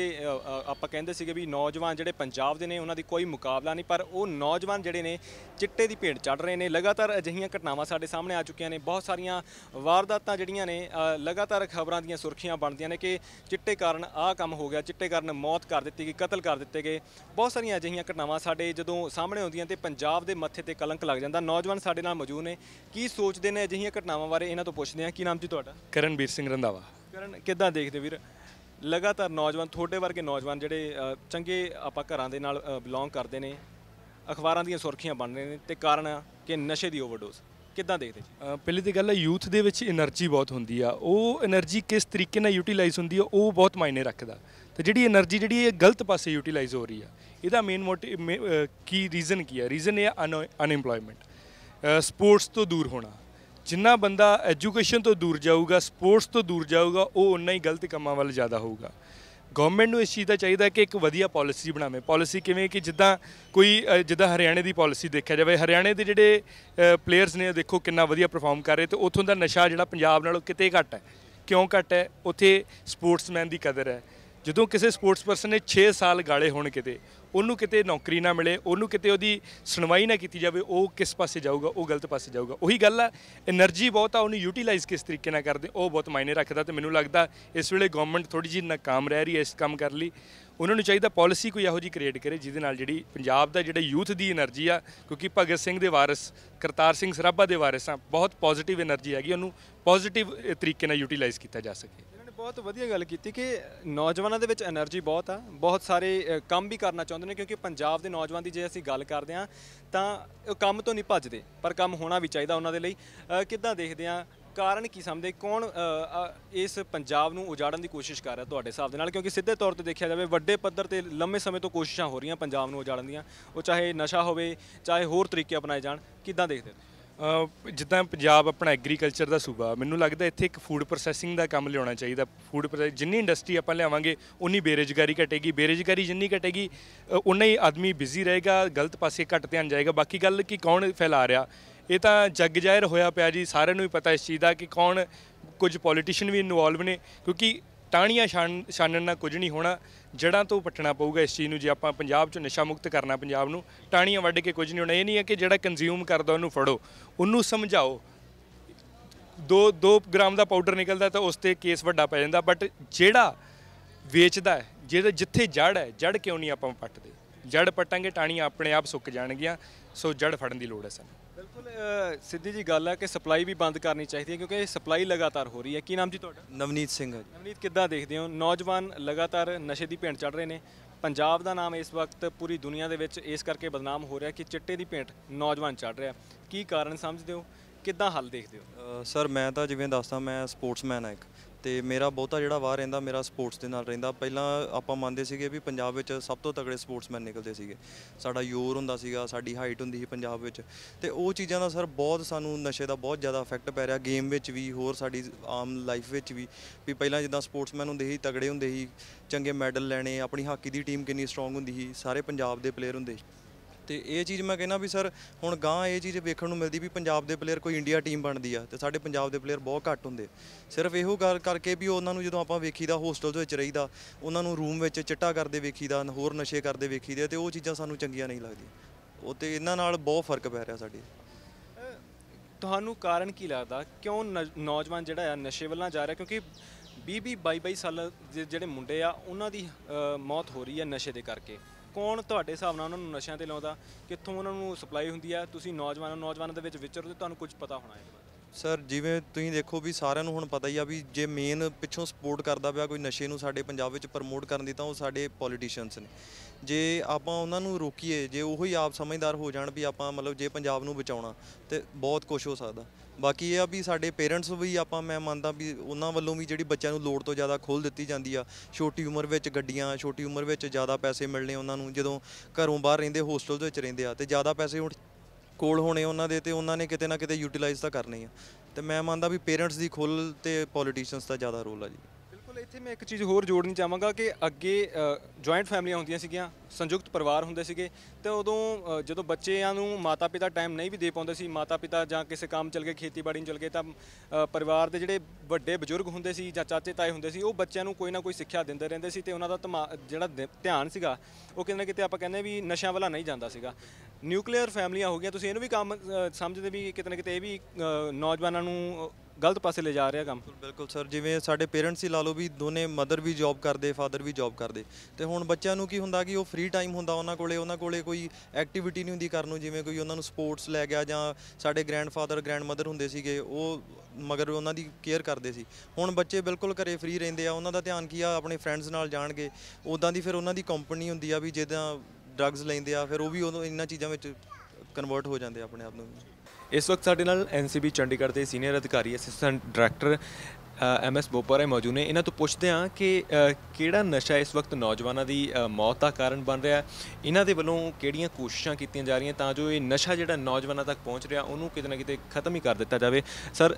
ਆਪਾਂ ਕਹਿੰਦੇ ਸੀਗੇ ਵੀ ਨੌਜਵਾਨ ਜਿਹੜੇ ਪੰਜਾਬ ਦੇ ਨੇ ਉਹਨਾਂ ਦੀ ਕੋਈ ਮੁਕਾਬਲਾ ਨਹੀਂ ਪਰ ਉਹ ਨੌਜਵਾਨ ਜਿਹੜੇ ਨੇ ਚਿੱਟੇ ਦੀ ਭੇਡ ਚੜ ਰਹੇ ਨੇ ਲਗਾਤਾਰ ਅਜਿਹੀਆਂ ਘਟਨਾਵਾਂ ਸਾਡੇ ਸਾਹਮਣੇ ਆ ਚੁੱਕੀਆਂ ਨੇ ਬਹੁਤ ਸਾਰੀਆਂ ਵਾਰਦਾਤਾਂ ਜਿਹੜੀਆਂ ਨੇ ਲਗਾਤਾਰ ਖਬਰਾਂ ਦੀਆਂ ਸੁਰਖੀਆਂ ਬਣਦੀਆਂ ਨੇ ਕਿ ਚਿੱਟੇ ਕਾਰਨ ਆਹ ਕੰਮ ਹੋ ਗਿਆ ਚਿੱਟੇ ਕਾਰਨ ਮੌਤ ਕਰ ਦਿੱਤੀ ਗਈ ਕਤਲ ਕਰ ਦਿੱਤੇ ਗਏ ਬਹੁਤ ਸਾਰੀਆਂ ਅਜਿਹੀਆਂ ਘਟਨਾਵਾਂ ਸਾਡੇ ਜਦੋਂ ਸਾਹਮਣੇ ਆਉਂਦੀਆਂ ਤੇ ਪੰਜਾਬ ਦੇ ਮੱਥੇ ਤੇ ਕਲੰਕ ਲੱਗ ਜਾਂਦਾ ਨੌਜਵਾਨ ਸਾਡੇ ਨਾਲ ਮੌਜੂਦ ਨੇ ਕੀ ਸੋਚਦੇ ਨੇ ਅਜਿਹੀਆਂ ਘਟਨਾਵਾਂ ਬਾਰੇ ਇਹਨਾਂ ਤੋਂ ਪੁੱਛਦੇ ਹਾਂ ਕੀ ਨਾਮ ਜੀ ਤੁਹਾਡਾ ਕਰਨਵੀਰ ਸਿੰਘ ਰੰਦਾਵਾ ਕਰਨ ਕਿੱਦਾਂ ਦੇਖਦੇ ਵੀਰ ਲਗਾਤਾਰ ਨੌਜਵਾਨ ਥੋੜੇ ਵਰਗੇ ਨੌਜਵਾਨ ਜਿਹੜੇ ਚੰਗੇ ਆਪਾਂ ਘਰਾਂ ਦੇ ਨਾਲ ਬਿਲੋਂਗ ਕਰਦੇ ਨੇ ਅਖਬਾਰਾਂ ਦੀਆਂ ਸੁਰਖੀਆਂ ਬਣ ਰਹੇ ਨੇ ਤੇ ਕਾਰਨ ਕਿ ਨਸ਼ੇ ਦੀ ਓਵਰਡੋਜ਼ ਕਿੱਦਾਂ ਦੇਖਦੇ ਜੀ ਪਹਿਲੀ ਤੇ ਗੱਲ ਹੈ ਯੂਥ ਦੇ ਵਿੱਚ એનર્ਜੀ ਬਹੁਤ ਹੁੰਦੀ ਆ ਉਹ એનર્ਜੀ ਕਿਸ ਤਰੀਕੇ ਨਾਲ ਯੂਟਿਲਾਈਜ਼ ਹੁੰਦੀ ਆ ਉਹ ਬਹੁਤ ਮਾਇਨੇ ਰੱਖਦਾ ਤੇ ਜਿਹੜੀ એનર્ਜੀ ਜਿਹੜੀ ਇਹ ਗਲਤ ਪਾਸੇ ਯੂਟਿਲਾਈਜ਼ ਹੋ ਰਹੀ ਆ ਇਹਦਾ ਮੇਨ ਮੋਟਿਵ ਕੀ ਰੀਜ਼ਨ ਕੀ ਆ ਰੀਜ਼ਨ ਇਹ ਅਨਐਮਪਲੋਇਮੈਂਟ ਸਪੋਰਟਸ ਤੋਂ ਦੂਰ ਹੋਣਾ ਜਿੰਨਾ ਬੰਦਾ ਐਜੂਕੇਸ਼ਨ ਤੋਂ ਦੂਰ ਜਾਊਗਾ ਸਪੋਰਟਸ ਤੋਂ ਦੂਰ ਜਾਊਗਾ ਉਹ ਉਨਾ ਹੀ ਗਲਤ ਕੰਮਾਂ ਵੱਲ ਜ਼ਿਆਦਾ ਹੋਊਗਾ ਗਵਰਨਮੈਂਟ ਨੂੰ ਇਸ ਚੀਜ਼ ਦਾ ਚਾਹੀਦਾ ਕਿ ਇੱਕ ਵਧੀਆ ਪਾਲਿਸੀ ਬਣਾਵੇ ਪਾਲਿਸੀ ਕਿਵੇਂ ਕਿ ਜਿੱਦਾਂ ਕੋਈ ਜਿੱਦਾਂ ਹਰਿਆਣੇ ਦੀ ਪਾਲਿਸੀ ਦੇਖਿਆ ਜਾਵੇ ਹਰਿਆਣੇ ਦੇ ਜਿਹੜੇ ਪਲੇਅਰਸ ਨੇ ਦੇਖੋ ਕਿੰਨਾ ਵਧੀਆ ਪਰਫਾਰਮ ਕਰ ਰਹੇ ਤੇ ਉੱਥੋਂ ਦਾ ਨਸ਼ਾ ਜਿਹੜਾ ਪੰਜਾਬ ਨਾਲੋਂ ਕਿਤੇ ਘੱਟ ਹੈ ਕਿਉਂ ਘੱਟ ਹੈ ਉੱਥੇ ਸਪੋਰਟਸਮੈਨ ਦੀ ਕਦਰ ਹੈ ਜਦੋਂ ਕਿਸੇ ਸਪੋਰਟਸ ਪਰਸਨ ਨੇ 6 ਸਾਲ ਗਾਲੇ ਹੋਣ ਕਿਤੇ ਉਹਨੂੰ ਕਿਤੇ ਨੌਕਰੀ ਨਾ ਮਿਲੇ ਉਹਨੂੰ ਕਿਤੇ ਉਹਦੀ ਸੁਣਵਾਈ ਨਾ ਕੀਤੀ ਜਾਵੇ ਉਹ ਕਿਸ ਪਾਸੇ ਜਾਊਗਾ ਉਹ ਗਲਤ ਪਾਸੇ ਜਾਊਗਾ ਉਹੀ ਗੱਲ ਆ એનર્ਜੀ ਬਹੁਤ ਆ ਉਹਨੂੰ ਯੂਟਿਲਾਈਜ਼ ਕਿਸ ਤਰੀਕੇ ਨਾਲ ਕਰਦੇ ਉਹ ਬਹੁਤ ਮਾਇਨੇ ਰੱਖਦਾ ਤੇ ਮੈਨੂੰ ਲੱਗਦਾ ਇਸ ਵੇਲੇ ਗਵਰਨਮੈਂਟ ਥੋੜੀ ਜੀ ਨਾਕਾਮ ਰਹਿ ਰਹੀ ਹੈ ਇਸ ਕੰਮ ਕਰ ਲਈ ਉਹਨਾਂ ਨੂੰ ਚਾਹੀਦਾ ਪਾਲਿਸੀ ਕੋਈ ਇਹੋ ਜੀ ਕ੍ਰੀਏਟ ਕਰੇ ਜਿਹਦੇ ਨਾਲ ਜਿਹੜੀ ਪੰਜਾਬ ਦਾ ਜਿਹੜਾ ਯੂਥ ਦੀ એનર્ਜੀ ਆ ਕਿਉਂਕਿ ਭਗਤ ਸਿੰਘ ਦੇ ਵਾਰਿਸ ਕਰਤਾਰ ਸਿੰਘ ਸਰਾਭਾ ਦੇ ਵਾਰਿਸ ਆ ਬਹੁਤ ਪੋਜ਼ਿਟਿਵ એનર્ਜੀ ਹੈਗੀ ਉਹਨੂੰ ਪੋਜ਼ਿਟਿਵ ਤਰੀਕੇ ਨਾਲ ਯੂਟਿਲਾਈਜ਼ ਕੀਤਾ ਜਾ ਸਕੇ ਬਹੁਤ ਵਧੀਆ ਗੱਲ ਕੀਤੀ ਕਿ ਨੌਜਵਾਨਾਂ ਦੇ ਵਿੱਚ એનર્ਜੀ ਬਹੁਤ ਆ ਬਹੁਤ ਸਾਰੇ ਕੰਮ ਵੀ ਕਰਨਾ ਚਾਹੁੰਦੇ ਨੇ ਕਿਉਂਕਿ ਪੰਜਾਬ ਦੇ ਨੌਜਵਾਨ ਦੀ ਜੇ ਅਸੀਂ ਗੱਲ ਕਰਦੇ ਆ ਤਾਂ ਉਹ ਕੰਮ ਤੋਂ ਨਹੀਂ ਭੱਜਦੇ ਪਰ ਕੰਮ ਹੋਣਾ ਵੀ ਚਾਹੀਦਾ ਉਹਨਾਂ ਦੇ ਲਈ ਕਿੱਦਾਂ ਦੇਖਦੇ ਆ ਕਾਰਨ ਕੀ ਸਮਝਦੇ ਕੌਣ ਇਸ ਪੰਜਾਬ ਨੂੰ ਉਜਾੜਨ ਦੀ ਕੋਸ਼ਿਸ਼ ਕਰ ਰਿਹਾ ਤੁਹਾਡੇ ਹਿਸਾਬ ਦੇ ਨਾਲ ਕਿਉਂਕਿ ਸਿੱਧੇ ਤੌਰ ਤੇ ਦੇਖਿਆ ਜਾਵੇ ਵੱਡੇ ਪੱਧਰ ਤੇ ਲੰਮੇ ਸਮੇਂ ਤੋਂ ਕੋਸ਼ਿਸ਼ਾਂ ਹੋ ਰਹੀਆਂ ਪੰਜਾਬ ਨੂੰ ਉਜਾੜਨ ਦੀਆਂ ਉਹ ਚਾਹੇ ਨਸ਼ਾ ਹੋਵੇ ਚਾਹੇ ਹੋਰ ਤਰੀਕੇ ਅਪਣਾਏ ਜਾਣ ਕਿੱਦਾਂ ਦੇਖਦੇ ਹੋ ਜਿੱਦਾਂ ਪੰਜਾਬ ਆਪਣਾ ਐਗਰੀਕਲਚਰ ਦਾ ਸੂਬਾ ਮੈਨੂੰ ਲੱਗਦਾ ਇੱਥੇ ਇੱਕ ਫੂਡ ਪ੍ਰੋਸੈਸਿੰਗ ਦਾ ਕੰਮ ਲਿਆਉਣਾ ਚਾਹੀਦਾ ਫੂਡ ਜਿੰਨੀ ਇੰਡਸਟਰੀ ਆਪਾਂ ਲਿਆਵਾਂਗੇ ਉਨੀ ਬੇਰੋਜ਼ਗਾਰੀ ਘਟੇਗੀ ਬੇਰੋਜ਼ਗਾਰੀ ਜਿੰਨੀ ਘਟੇਗੀ ਉਨਾ ਹੀ ਆਦਮੀ ਬਿਜ਼ੀ ਰਹੇਗਾ ਗਲਤ ਪਾਸੇ ਘਟ ਧਿਆਨ ਜਾਏਗਾ ਬਾਕੀ ਗੱਲ ਕਿ ਕੌਣ ਫੈਲਾ ਰਿਹਾ ਇਹ ਤਾਂ ਜੱਗ ਜ਼ਾਹਿਰ ਹੋਇਆ ਪਿਆ ਜੀ ਸਾਰਿਆਂ ਨੂੰ ਹੀ ਪਤਾ ਇਸ ਚੀਜ਼ ਦਾ ਕਿ ਕੌਣ ਕੁਝ ਪੋਲੀਟੀਸ਼ੀਅਨ ਵੀ ਇਨਵੋਲਵ ਨੇ ਕਿਉਂਕਿ ਟਾਣੀਆਂ ਛਾਣਨ ਨਾਲ ਕੁਝ ਨਹੀਂ ਹੋਣਾ ਜੜਾਂ ਤੋਂ ਪਟਣਾ ਪਊਗਾ ਇਸ ਚੀਜ਼ ਨੂੰ ਜੇ ਆਪਾਂ ਪੰਜਾਬ 'ਚ ਨਸ਼ਾ ਮੁਕਤ ਕਰਨਾ ਪੰਜਾਬ ਨੂੰ ਟਾਣੀਆਂ ਵੱਢ ਕੇ ਕੁਝ ਨਹੀਂ ਹੋਣਾ ਇਹ ਨਹੀਂ ਹੈ ਕਿ ਜਿਹੜਾ ਕੰਜ਼ਿਊਮ ਕਰਦਾ ਉਹਨੂੰ ਫੜੋ ਉਹਨੂੰ ਸਮਝਾਓ 2 2 ਗ੍ਰਾਮ ਦਾ ਪਾਊਡਰ ਨਿਕਲਦਾ ਤਾਂ ਉਸ ਤੇ ਕੇਸ ਵੱਡਾ ਪੈ ਜਾਂਦਾ ਬਟ ਜਿਹੜਾ ਵੇਚਦਾ ਜਿਹੜਾ ਜਿੱਥੇ ਜੜ ਹੈ ਜੜ ਕਿਉਂ ਨਹੀਂ ਆਪਾਂ ਪੱਟਦੇ ਜੜ ਪਟਾਂਗੇ ਟਾਣੀਆਂ ਆਪਣੇ ਆਪ ਸੁੱਕ ਜਾਣਗੀਆਂ ਸੋ ਜੜ ਫੜਨ ਦੀ ਲੋੜ ਹੈ ਸਾਨੂੰ ਸਿੱਧੀ ਜੀ ਗੱਲ ਹੈ ਕਿ ਸਪਲਾਈ ਵੀ ਬੰਦ ਕਰਨੀ ਚਾਹੀਦੀ ਹੈ ਕਿਉਂਕਿ ਸਪਲਾਈ ਲਗਾਤਾਰ ਹੋ ਰਹੀ ਹੈ ਕੀ ਨਾਮ ਜੀ ਤੁਹਾਡਾ ਨਵਨੀਤ ਸਿੰਘ ਹੈ ਜੀ। ਨਵਨੀਤ ਕਿੱਦਾਂ ਦੇਖਦੇ ਹੋ ਨੌਜਵਾਨ ਲਗਾਤਾਰ ਨਸ਼ੇ ਦੀ ਭੇਂਟ ਚੜ ਰਹੇ ਨੇ ਪੰਜਾਬ ਦਾ ਨਾਮ ਇਸ ਵਕਤ ਪੂਰੀ ਦੁਨੀਆ ਦੇ ਵਿੱਚ ਇਸ ਕਰਕੇ ਬਦਨਾਮ ਹੋ ਰਿਹਾ ਕਿ ਚਿੱਟੇ ਦੀ ਭੇਂਟ ਨੌਜਵਾਨ ਚੜ ਰਿਹਾ ਕੀ ਕਾਰਨ ਸਮਝਦੇ ਹੋ ਕਿੱਦਾਂ ਹੱਲ ਦੇਖਦੇ ਹੋ ਸਰ ਮੈਂ ਤਾਂ ਜਿਵੇਂ ਦੱਸਦਾ ਮੈਂ ਸਪੋਰਟਸਮੈਨ ਹਾਂ ਇੱਕ ਤੇ ਮੇਰਾ ਬਹੁਤਾ ਜਿਹੜਾ ਵਾਹ ਰਹਿੰਦਾ ਮੇਰਾ ਸਪੋਰਟਸ ਦੇ ਨਾਲ ਰਹਿੰਦਾ ਪਹਿਲਾਂ ਆਪਾਂ ਮੰਨਦੇ ਸੀਗੇ ਵੀ ਪੰਜਾਬ ਵਿੱਚ ਸਭ ਤੋਂ ਤਕੜੇ ਸਪੋਰਟਸਮੈਨ ਨਿਕਲਦੇ ਸੀਗੇ ਸਾਡਾ ਯੋਰ ਹੁੰਦਾ ਸੀਗਾ ਸਾਡੀ ਹਾਈਟ ਹੁੰਦੀ ਸੀ ਪੰਜਾਬ ਵਿੱਚ ਤੇ ਉਹ ਚੀਜ਼ਾਂ ਦਾ ਸਰ ਬਹੁਤ ਸਾਨੂੰ ਨਸ਼ੇ ਦਾ ਬਹੁਤ ਜ਼ਿਆਦਾ ਇਫੈਕਟ ਪੈ ਰਿਹਾ ਗੇਮ ਵਿੱਚ ਵੀ ਹੋਰ ਸਾਡੀ ਆਮ ਲਾਈਫ ਵਿੱਚ ਵੀ ਵੀ ਪਹਿਲਾਂ ਜਿੱਦਾਂ ਸਪੋਰਟਸਮੈਨ ਹੁੰਦੇ ਸੀ ਤਕੜੇ ਹੁੰਦੇ ਸੀ ਚੰਗੇ ਮੈਡਲ ਲੈਣੇ ਆਪਣੀ ਹਾਕੀ ਦੀ ਟੀਮ ਕਿੰਨੀ ਸਟਰੋਂਗ ਹੁੰਦੀ ਸੀ ਸਾਰੇ ਪੰਜਾਬ ਦੇ ਪਲੇਅਰ ਹੁੰਦੇ ਸੀ ਤੇ ਇਹ ਚੀਜ਼ ਮੈਂ ਕਹਿੰਦਾ ਵੀ ਸਰ ਹੁਣ ਗਾਂ ਇਹ ਚੀਜ਼ ਵੇਖਣ ਨੂੰ ਮਿਲਦੀ ਵੀ ਪੰਜਾਬ ਦੇ ਪਲੇਅਰ ਕੋਈ ਇੰਡੀਆ ਟੀਮ ਬਣਦੀ ਆ ਤੇ ਸਾਡੇ ਪੰਜਾਬ ਦੇ ਪਲੇਅਰ ਬਹੁਤ ਘੱਟ ਹੁੰਦੇ ਸਿਰਫ ਇਹੋ ਗੱਲ ਕਰਕੇ ਵੀ ਉਹਨਾਂ ਨੂੰ ਜਦੋਂ ਆਪਾਂ ਵੇਖੀਦਾ ਹੋਸਟਲ ਦੇ ਵਿੱਚ ਰਹੀਦਾ ਉਹਨਾਂ ਨੂੰ ਰੂਮ ਵਿੱਚ ਚਿੱਟਾ ਕਰਦੇ ਵੇਖੀਦਾ ਹੋਰ ਨਸ਼ੇ ਕਰਦੇ ਵੇਖੀਦੇ ਤੇ ਉਹ ਚੀਜ਼ਾਂ ਸਾਨੂੰ ਚੰਗੀਆਂ ਨਹੀਂ ਲੱਗਦੀਆਂ ਉਹ ਤੇ ਇਹਨਾਂ ਨਾਲ ਬਹੁਤ ਫਰਕ ਪੈ ਰਿਹਾ ਸਾਡੇ ਤੁਹਾਨੂੰ ਕਾਰਨ ਕੀ ਲੱਗਦਾ ਕਿਉਂ ਨੌਜਵਾਨ ਜਿਹੜਾ ਆ ਨਸ਼ੇ ਵੱਲਾਂ ਜਾ ਰਿਹਾ ਕਿਉਂਕਿ 20 22 ਸਾਲ ਜਿਹੜੇ ਮੁੰਡੇ ਆ ਉਹਨਾਂ ਦੀ ਮੌਤ ਹੋ ਰਹੀ ਆ ਨਸ਼ੇ ਦੇ ਕਰਕੇ ਕੌਣ ਤੁਹਾਡੇ ਹਿਸਾਬ ਨਾਲ ਉਹਨਾਂ ਨੂੰ ਨਸ਼ਿਆਂ ਤੇ ਲਾਉਂਦਾ ਕਿੱਥੋਂ ਉਹਨਾਂ ਨੂੰ ਸਪਲਾਈ ਹੁੰਦੀ ਹੈ ਤੁਸੀਂ ਨੌਜਵਾਨਾਂ ਨੌਜਵਾਨਾਂ ਦੇ ਵਿੱਚ ਵਿਚਰਦੇ ਤੁਹਾਨੂੰ ਕੁਝ ਪਤਾ ਹੋਣਾ ਹੈ ਸਰ ਜਿਵੇਂ ਤੁਸੀਂ ਦੇਖੋ ਵੀ ਸਾਰਿਆਂ ਨੂੰ ਹੁਣ ਪਤਾ ਹੀ ਆ ਵੀ ਜੇ ਮੇਨ ਪਿੱਛੋਂ ਸਪੋਰਟ ਕਰਦਾ ਪਿਆ ਕੋਈ ਨਸ਼ੇ ਨੂੰ ਸਾਡੇ ਪੰਜਾਬ ਵਿੱਚ ਪ੍ਰਮੋਟ ਕਰਨ ਦੀ ਤਾਂ ਉਹ ਸਾਡੇ ਪੋਲੀਟੀਸ਼ੀਅਨਸ ਨੇ ਜੇ ਆਪਾਂ ਉਹਨਾਂ ਨੂੰ ਰੋਕੀਏ ਜੇ ਹੀ ਆਪ ਸਮਝਦਾਰ ਹੋ ਜਾਣ ਵੀ ਆਪਾਂ ਮਤਲਬ ਜੇ ਪੰਜਾਬ ਨੂੰ ਬਚਾਉਣਾ ਤੇ ਬਹੁਤ ਕੁਝ ਹੋ ਸਕਦਾ ਬਾਕੀ ਇਹ ਆ ਵੀ ਸਾਡੇ ਪੇਰੈਂਟਸ ਵੀ ਆਪਾਂ ਮੈਂ ਮੰਨਦਾ ਵੀ ਉਹਨਾਂ ਵੱਲੋਂ ਵੀ ਜਿਹੜੀ ਬੱਚਿਆਂ ਨੂੰ ਲੋੜ ਤੋਂ ਜ਼ਿਆਦਾ ਖੋਲ ਦਿੱਤੀ ਜਾਂਦੀ ਆ ਛੋਟੀ ਉਮਰ ਵਿੱਚ ਗੱਡੀਆਂ ਛੋਟੀ ਉਮਰ ਵਿੱਚ ਜ਼ਿਆਦਾ ਪੈਸੇ ਮਿਲਣੇ ਉਹਨਾਂ ਨੂੰ ਜਦੋਂ ਘਰੋਂ ਬਾਹਰ ਰਹਿੰਦੇ ਹੋਸਟਲ ਦੇ ਵਿੱਚ ਰਹਿੰਦੇ ਆ ਤੇ ਜ਼ਿਆਦਾ ਪੈਸੇ ਹੁਣ ਕੋਲ ਹੋਣੇ ਉਹਨਾਂ ਦੇ ਤੇ ਉਹਨਾਂ ਨੇ ਕਿਤੇ ਨਾ ਕਿਤੇ ਯੂਟਿਲਾਈਜ਼ ਤਾਂ ਕਰਨੇ ਆ ਤੇ ਮੈਂ ਮੰਨਦਾ ਵੀ ਪੇਰੈਂਟਸ ਦੀ ਖੋਲ ਤੇ ਪੋਲੀਟੀਸ਼ੀਅਨਸ ਦਾ ਜ਼ਿਆਦਾ ਰੋਲ ਆ ਜੀ ਬਿਲਕੁਲ ਇੱਥੇ ਮੈਂ ਇੱਕ ਚੀਜ਼ ਹੋਰ ਜੋੜਨੀ ਚਾਹਾਂਗਾ ਕਿ ਅੱਗੇ ਜੁਆਇੰਟ ਫੈਮਲੀਆਂ ਹੁੰਦੀਆਂ ਸੀਗੀਆਂ ਸੰਯੁਕਤ ਪਰਿਵਾਰ ਹੁੰਦੇ ਸੀਗੇ ਤੇ ਉਦੋਂ ਜਦੋਂ ਬੱਚਿਆਂ ਨੂੰ ਮਾਤਾ-ਪਿਤਾ ਟਾਈਮ ਨਹੀਂ ਵੀ ਦੇ ਪਾਉਂਦੇ ਸੀ ਮਾਤਾ-ਪਿਤਾ ਜਾਂ ਕਿਸੇ ਕੰਮ ਚਲ ਗਏ ਖੇਤੀਬਾੜੀ ਨੂੰ ਚਲ ਗਏ ਤਾਂ ਪਰਿਵਾਰ ਦੇ ਜਿਹੜੇ ਵੱਡੇ ਬਜ਼ੁਰਗ ਹੁੰਦੇ ਸੀ ਜਾਂ ਚਾਚੇ ਤਾਏ ਹੁੰਦੇ ਸੀ ਉਹ ਬੱਚਿਆਂ ਨੂੰ ਕੋਈ ਨਾ ਕੋਈ ਸਿੱਖਿਆ ਦਿੰਦੇ ਰਹਿੰਦੇ ਸੀ ਤੇ ਉਹਨਾਂ ਦਾ ਜਿਹੜਾ ਧਿਆਨ ਸੀਗਾ ਉਹ ਕਿਤੇ ਨਾ ਕਿਤੇ ਆਪਾਂ ਕਹਿੰਦੇ ਵੀ ਨਸ਼ਿਆਂ ਵਾਲਾ ਨਹੀਂ ਜਾਂਦਾ ਸੀਗਾ ਨਿਊਕਲੀਅਰ ਫੈਮਲੀਆਂ ਹੋ ਗਈਆਂ ਤੁਸੀਂ ਇਹਨੂੰ ਵੀ ਕੰਮ ਸਮਝਦੇ ਵੀ ਕਿਤੇ ਨਾ ਕਿਤੇ ਇਹ ਵੀ ਨੌਜਵਾਨਾਂ ਨੂੰ ਗਲਤ ਪਾਸੇ ਲੈ ਜਾ ਰਿਹਾ ਕੰਮ ਬਿਲਕੁਲ ਸਰ ਜਿਵੇਂ ਸਾਡੇ ਪੇਰੈਂਟਸ ਹੀ ਲਾ ਲਓ ਵੀ ਦੋਨੇ ਮਦਰ ਵੀ ਜੌਬ ਕਰਦੇ ਫਾਦਰ ਵੀ ਜੌਬ ਕਰਦੇ ਤੇ ਹੁਣ ਬੱਚਿਆਂ ਨੂੰ ਕੀ ਹੁੰਦਾ ਕਿ ਉਹ ਫ੍ਰੀ ਟਾਈਮ ਹੁੰਦਾ ਉਹਨਾਂ ਕੋਲੇ ਉਹਨਾਂ ਕੋਲੇ ਕੋਈ ਐਕਟੀਵਿਟੀ ਨਹੀਂ ਹੁੰਦੀ ਕਰਨ ਨੂੰ ਜਿਵੇਂ ਕੋਈ ਉਹਨਾਂ ਨੂੰ ਸਪੋਰਟਸ ਲੈ ਗਿਆ ਜਾਂ ਸਾਡੇ ਗ੍ਰੈਂਡਫਾਦਰ ਗ੍ਰੈਂਡਮਦਰ ਹੁੰਦੇ ਸੀਗੇ ਉਹ ਮਗਰ ਉਹਨਾਂ ਦੀ ਕੇਅਰ ਕਰਦੇ ਸੀ ਹੁਣ ਬੱਚੇ ਬਿਲਕੁਲ ਘਰੇ ਫ੍ਰੀ ਰਹਿੰਦੇ ਆ ਉਹਨਾਂ ਦਾ ਧਿਆਨ ਕੀ ਆ ਆਪਣੇ ਫਰੈਂਡਸ ਨਾਲ ਜਾਣਗੇ ਉਦਾਂ ਦੀ ਫਿਰ ਉਹਨਾਂ ਦੀ ਕੰਪਨੀ ਹੁੰਦੀ ਆ ਵੀ ਜਿਹਦਾ ਡਰੱਗਸ ਲੈਂਦੇ ਆ ਫਿਰ ਉਹ ਵੀ ਉਹਨਾਂ ਚੀਜ਼ਾਂ ਵਿੱਚ ਕਨਵਰਟ ਹੋ ਜਾਂਦੇ ਆਪਣੇ ਆਪ ਨੂੰ ਇਸ ਵਕਤ ਸਾਡੇ ਨਾਲ ਐਨਸੀਬੀ ਚੰਡੀਗੜ੍ਹ ਦੇ ਸੀਨੀਅਰ ਅਧਿਕਾਰੀ assistant director M S Bopar ਹੈ ਮੌਜੂਦ ਨੇ ਇਹਨਾਂ ਤੋਂ ਪੁੱਛਦੇ ਹਾਂ ਕਿ ਕਿਹੜਾ ਨਸ਼ਾ ਇਸ ਵਕਤ ਨੌਜਵਾਨਾਂ ਦੀ ਮੌਤ ਦਾ ਕਾਰਨ ਬਣ ਰਿਹਾ ਹੈ ਇਹਨਾਂ ਦੇ ਵੱਲੋਂ ਕਿਹੜੀਆਂ ਕੋਸ਼ਿਸ਼ਾਂ ਕੀਤੀਆਂ ਜਾ ਰਹੀਆਂ ਤਾਂ ਜੋ ਇਹ ਨਸ਼ਾ ਜਿਹੜਾ ਨੌਜਵਾਨਾਂ ਤੱਕ ਪਹੁੰਚ ਰਿਹਾ ਉਹਨੂੰ ਕਿਤੇ ਨਾ ਕਿਤੇ ਖਤਮ ਹੀ ਕਰ ਦਿੱਤਾ ਜਾਵੇ ਸਰ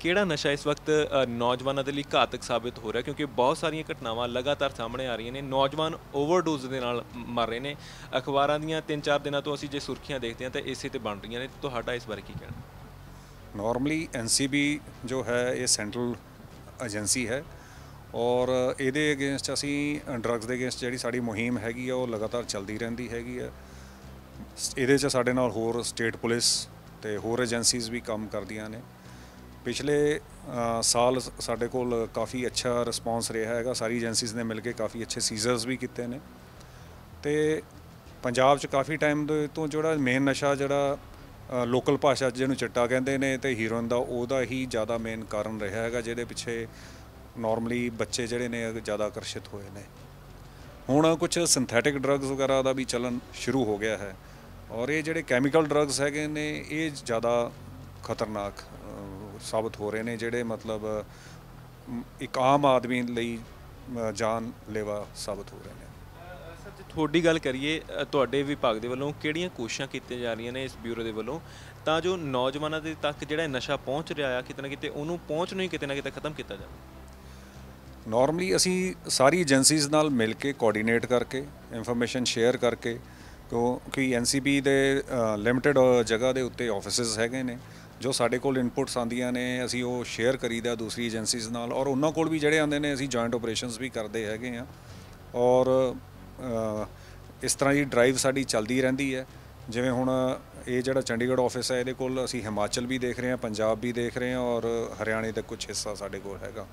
ਕਿਹੜਾ ਨਸ਼ਾ ਇਸ ਵਕਤ ਨੌਜਵਾਨਾਂ ਦੇ ਲਈ ਘਾਤਕ ਸਾਬਿਤ ਹੋ ਰਿਹਾ ਕਿਉਂਕਿ ਬਹੁਤ ਸਾਰੀਆਂ ਘਟਨਾਵਾਂ ਲਗਾਤਾਰ ਸਾਹਮਣੇ ਆ ਰਹੀਆਂ ਨੇ ਨੌਜਵਾਨ ਓਵਰਡੋਜ਼ ਦੇ ਨਾਲ ਮਰ ਰਹੇ ਨੇ ਅਖਬਾਰਾਂ ਦੀਆਂ 3-4 ਦਿਨਾਂ ਤੋਂ ਅਸੀਂ ਜੇ ਸੁਰਖੀਆਂ ਦੇਖਦੇ ਹਾਂ ਤਾਂ ਇਸੇ ਤੇ ਬਣ ਰਹੀਆਂ ਨੇ ਤੁਹਾਡਾ ਇਸ ਬਾਰੇ ਕੀ ਕਹਿਣਾ ਨਾਰਮਲੀ ਐਨਸੀਬੀ ਜੋ ਹੈ ਇਹ ਸੈਂਟਰਲ ਏਜੰਸੀ ਹੈ ਔਰ ਇਹਦੇ ਅਗੇਂਸਟ ਅਸੀਂ ਡਰੱਗਸ ਦੇ ਅਗੇਂਸਟ ਜਿਹੜੀ ਸਾਡੀ ਮੁਹਿੰਮ ਹੈਗੀ ਆ ਉਹ ਲਗਾਤਾਰ ਚੱਲਦੀ ਰਹਿੰਦੀ ਹੈਗੀ ਆ ਇਹਦੇ 'ਚ ਸਾਡੇ ਨਾਲ ਹੋਰ ਸਟੇਟ ਪੁਲਿਸ ਤੇ ਹੋਰ ਏਜੰਸੀਜ਼ ਵੀ ਕੰਮ ਕਰਦੀਆਂ ਨੇ ਪਿਛਲੇ ਸਾਲ ਸਾਡੇ ਕੋਲ ਕਾਫੀ ਅੱਛਾ ਰਿਸਪੌਂਸ ਰਿਹਾ ਹੈਗਾ ਸਾਰੀ ਏਜੰਸੀਜ਼ ਨੇ ਮਿਲ ਕੇ ਕਾਫੀ ਅੱਛੇ ਸੀਜ਼ਰਸ ਵੀ ਕੀਤੇ ਨੇ ਤੇ ਪੰਜਾਬ 'ਚ ਕਾਫੀ ਟਾਈਮ ਤੋਂ ਜਿਹੜਾ ਮੇਨ ਨਸ਼ਾ ਜਿਹੜਾ ਲੋਕਲ ਭਾਸ਼ਾ ਜਿਹਨੂੰ ਚਿੱਟਾ ਕਹਿੰਦੇ ਨੇ ਤੇ ਹੀਰੋਇਨ ਦਾ ਉਹਦਾ ਹੀ ਜ਼ਿਆਦਾ ਮੇਨ ਕਾਰਨ ਰਿਹਾ ਹੈਗਾ ਜਿਹਦੇ ਪਿੱਛੇ ਨਾਰਮਲੀ ਬੱਚੇ ਜਿਹੜੇ ਨੇ ਜ਼ਿਆਦਾ ਆਕਰਸ਼ਿਤ ਹੋਏ ਨੇ ਹੁਣ ਕੁਝ ਸਿੰਥੈਟਿਕ ਡਰੱਗਸ ਵਗੈਰਾ ਦਾ ਵੀ ਚਲਨ ਸ਼ੁਰੂ ਹੋ ਗਿਆ ਹੈ ਔਰ ਇਹ ਜਿਹੜੇ ਕੈਮੀਕਲ ਡਰੱਗਸ ਹੈਗੇ ਨੇ ਇਹ ਜ਼ਿਆਦਾ ਖਤਰਨਾਕ ਸਾਬਤ ਹੋ ਰਹੇ ਨੇ ਜਿਹੜੇ ਮਤਲਬ ਇੱਕ ਆਮ ਆਦਮੀ ਲਈ ਜਾਨ ਲੇਵਾ ਸਾਬਤ ਹੋ ਰਹੇ ਨੇ ਸਰ ਜੇ ਤੁਹਾਡੀ ਗੱਲ ਕਰੀਏ ਤੁਹਾਡੇ ਵਿਭਾਗ ਦੇ ਵੱਲੋਂ ਕਿਹੜੀਆਂ ਕੋਸ਼ਿਸ਼ਾਂ ਕੀਤੀਆਂ ਜਾ ਰਹੀਆਂ ਨੇ ਇਸ ਬਿਊਰੋ ਦੇ ਵੱਲੋਂ ਤਾਂ ਜੋ ਨੌਜਵਾਨਾਂ ਦੇ ਤੱਕ ਜਿਹੜਾ ਨਸ਼ਾ ਪਹੁੰਚ ਰਿਹਾ ਆ ਕਿਤੇ ਨਾ ਕਿਤੇ ਉਹਨੂੰ ਪਹੁੰਚ ਨੂੰ ਹੀ ਕਿਤੇ ਨਾ ਕਿਤੇ ਖਤਮ ਕੀਤਾ ਜਾਵੇ ਨਾਰਮਲੀ ਅਸੀਂ ਸਾਰੀ ਏਜੰਸੀਜ਼ ਨਾਲ ਮਿਲ ਕੇ ਕੋਆਰਡੀਨੇਟ ਕਰਕੇ ਇਨਫੋਰਮੇਸ਼ਨ ਸ਼ੇਅਰ ਕਰਕੇ ਕਿਉਂਕਿ ਐਨਸੀਬੀ ਦੇ ਲਿਮਟਿਡ ਜਗ੍ਹਾ ਦੇ ਉੱਤੇ ਆਫਿਸਸ ਹੈਗੇ ਨੇ ਜੋ ਸਾਡੇ ਕੋਲ ਇਨਪੁਟਸ ਆਂਦੀਆਂ ਨੇ ਅਸੀਂ ਉਹ ਸ਼ੇਅਰ ਕਰੀਦਾ ਦੂਸਰੀ ਏਜੰਸੀਜ਼ ਨਾਲ ਔਰ ਉਹਨਾਂ ਕੋਲ ਵੀ ਜਿਹੜੇ ਆਂਦੇ ਨੇ ਅਸੀਂ ਜੁਆਇੰਟ ਆਪਰੇਸ਼ਨਸ ਵੀ ਕਰਦੇ ਹੈਗੇ ਆ ਔਰ ਇਸ ਤਰ੍ਹਾਂ ਦੀ ਡਰਾਈਵ ਸਾਡੀ ਚੱਲਦੀ ਰਹਿੰਦੀ ਹੈ ਜਿਵੇਂ ਹੁਣ ਇਹ ਜਿਹੜਾ ਚੰਡੀਗੜ੍ਹ ਆਫਿਸ ਹੈ ਇਹਦੇ ਕੋਲ ਅਸੀਂ ਹਿਮਾਚਲ ਵੀ ਦੇਖ ਰਹੇ ਹਾਂ ਪੰਜਾਬ ਵੀ ਦੇਖ ਰਹੇ ਹਾਂ ਔਰ ਹਰਿਆਣੇ ਦਾ ਕੁਝ ਹਿੱਸਾ ਸਾਡੇ ਕੋਲ ਹੈਗਾ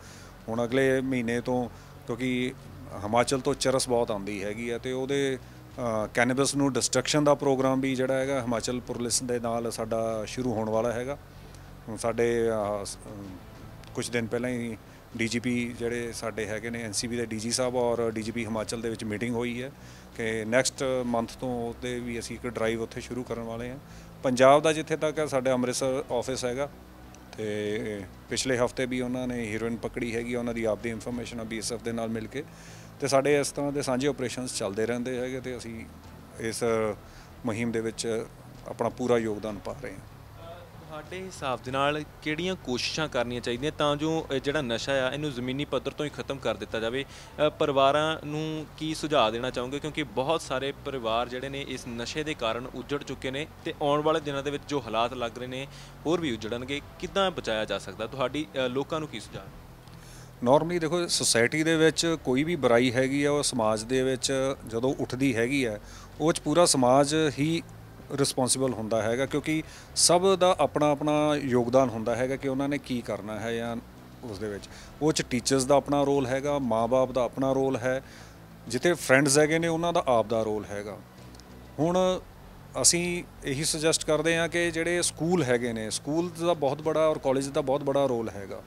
ਹੁਣ ਅਗਲੇ ਮਹੀਨੇ ਤੋਂ ਕਿਉਂਕਿ ਹਿਮਾਚਲ ਤੋਂ ਚਰਸ ਬਹੁਤ ਆਉਂਦੀ ਹੈਗੀ ਆ ਤੇ ਉਹਦੇ ਕੈਨੇਬਸ ਨੂੰ ਡਿਸਟਰਕਸ਼ਨ ਦਾ ਪ੍ਰੋਗਰਾਮ ਵੀ ਜਿਹੜਾ ਹੈਗਾ ਹਿਮਾਚਲ ਪੁਲਿਸ ਦੇ ਨਾਲ ਸਾਡਾ ਸ਼ੁਰੂ ਹੋਣ ਵਾਲਾ ਹੈਗਾ ਸਾਡੇ ਕੁਝ ਦਿਨ ਪਹਿਲਾਂ ਹੀ ਡੀਜੀਪੀ ਜਿਹੜੇ ਸਾਡੇ ਹੈਗੇ ਨੇ ਐਨਸੀਬੀ ਦੇ ਡੀਜੀ ਸਾਹਿਬ ਔਰ ਡੀਜੀਪੀ ਹਿਮਾਚਲ ਦੇ ਵਿੱਚ ਮੀਟਿੰਗ ਹੋਈ ਹੈ ਕਿ ਨੈਕਸਟ ਮੰਥ ਤੋਂ ਉਹਦੇ ਵੀ ਅਸੀਂ ਇੱਕ ਡਰਾਈਵ ਉੱਥੇ ਸ਼ੁਰੂ ਕਰਨ ਵਾਲੇ ਹਾਂ ਪੰਜਾਬ ਦਾ ਜਿੱਥੇ ਤੱਕ ਹੈ ਸਾਡੇ ਅੰਮ੍ਰਿਤਸਰ ਆਫਿਸ ਹੈਗਾ ਤੇ ਪਿਛਲੇ ਹਫਤੇ ਵੀ ਉਹਨਾਂ ਨੇ ਹੀਰੋਇਨ ਪਕੜੀ ਹੈਗੀ ਉਹਨਾਂ ਦੀ ਆਪਦੀ ਇਨਫੋਰਮੇਸ਼ਨ ਆ ਬੀਐਸਐਫ ਦੇ ਨਾਲ ਮਿਲ ਕੇ ਤੇ ਸਾਡੇ ਇਸ ਤਰ੍ਹਾਂ ਦੇ ਸਾਂਝੇ ਆਪਰੇਸ਼ਨਸ ਚੱਲਦੇ ਰਹਿੰਦੇ ਹੈਗੇ ਤੇ ਅਸੀਂ ਇਸ ਮੁਹਿੰਮ ਦੇ ਵਿੱਚ ਆਪਣਾ ਪੂਰਾ ਯੋਗਦਾਨ ਪਾ ਰਹੇ ਹਾਂ ਤੁਹਾਡੇ ਹਿਸਾਬ ਦੇ ਨਾਲ ਕਿਹੜੀਆਂ ਕੋਸ਼ਿਸ਼ਾਂ ਕਰਨੀਆਂ ਚਾਹੀਦੀਆਂ ਤਾਂ ਜੋ ਜਿਹੜਾ ਨਸ਼ਾ ਆ ਇਹਨੂੰ ਜ਼ਮੀਨੀ ਪੱਧਰ ਤੋਂ ਹੀ ਖਤਮ ਕਰ ਦਿੱਤਾ ਜਾਵੇ ਪਰਿਵਾਰਾਂ ਨੂੰ ਕੀ ਸੁਝਾਅ ਦੇਣਾ ਚਾਹੋਗੇ ਕਿਉਂਕਿ ਬਹੁਤ ਸਾਰੇ ਪਰਿਵਾਰ ਜਿਹੜੇ ਨੇ ਇਸ ਨਸ਼ੇ ਦੇ ਕਾਰਨ ਉੱਜੜ ਚੁੱਕੇ ਨੇ ਤੇ ਆਉਣ ਵਾਲੇ ਦਿਨਾਂ ਦੇ ਵਿੱਚ ਜੋ ਹਾਲਾਤ ਲੱਗ ਰਹੇ ਨੇ ਹੋਰ ਵੀ ਉੱਜੜਨਗੇ ਕਿੱਦਾਂ ਬਚਾਇਆ ਜਾ ਸਕਦਾ ਤੁਹਾਡੀ ਲੋਕਾਂ ਨੂੰ ਕੀ ਸੁਝਾਅ ਨਾਰਮਲੀ ਦੇਖੋ ਸੋਸਾਇਟੀ ਦੇ ਵਿੱਚ ਕੋਈ ਵੀ ਬੁਰਾਈ ਹੈਗੀ ਆ ਉਹ ਸਮਾਜ ਦੇ ਵਿੱਚ ਜਦੋਂ ਉੱਠਦੀ ਹੈਗੀ ਆ ਉਹ ਵਿੱਚ ਪੂਰਾ ਸਮਾਜ ਹੀ ਰਿਸਪੌਂਸਿਬਲ ਹੁੰਦਾ ਹੈਗਾ ਕਿਉਂਕਿ ਸਭ ਦਾ ਆਪਣਾ ਆਪਣਾ ਯੋਗਦਾਨ ਹੁੰਦਾ ਹੈਗਾ ਕਿ ਉਹਨਾਂ ਨੇ ਕੀ ਕਰਨਾ ਹੈ ਜਾਂ ਉਸ ਦੇ ਵਿੱਚ ਉਹ ਚ ਟੀਚਰਸ ਦਾ ਆਪਣਾ ਰੋਲ ਹੈਗਾ ਮਾਪੇ ਦਾ ਆਪਣਾ ਰੋਲ ਹੈ ਜਿੱਥੇ ਫਰੈਂਡਸ ਹੈਗੇ ਨੇ ਉਹਨਾਂ ਦਾ ਆਪ ਦਾ ਰੋਲ ਹੈਗਾ ਹੁਣ ਅਸੀਂ ਇਹੀ ਸੁਜੈਸਟ ਕਰਦੇ ਹਾਂ ਕਿ ਜਿਹੜੇ ਸਕੂਲ ਹੈਗੇ ਨੇ ਸਕੂਲ ਦਾ ਬਹੁਤ ਬੜਾ ਔਰ ਕਾਲਜ ਦਾ ਬਹੁਤ ਬੜਾ ਰੋਲ ਹੈਗਾ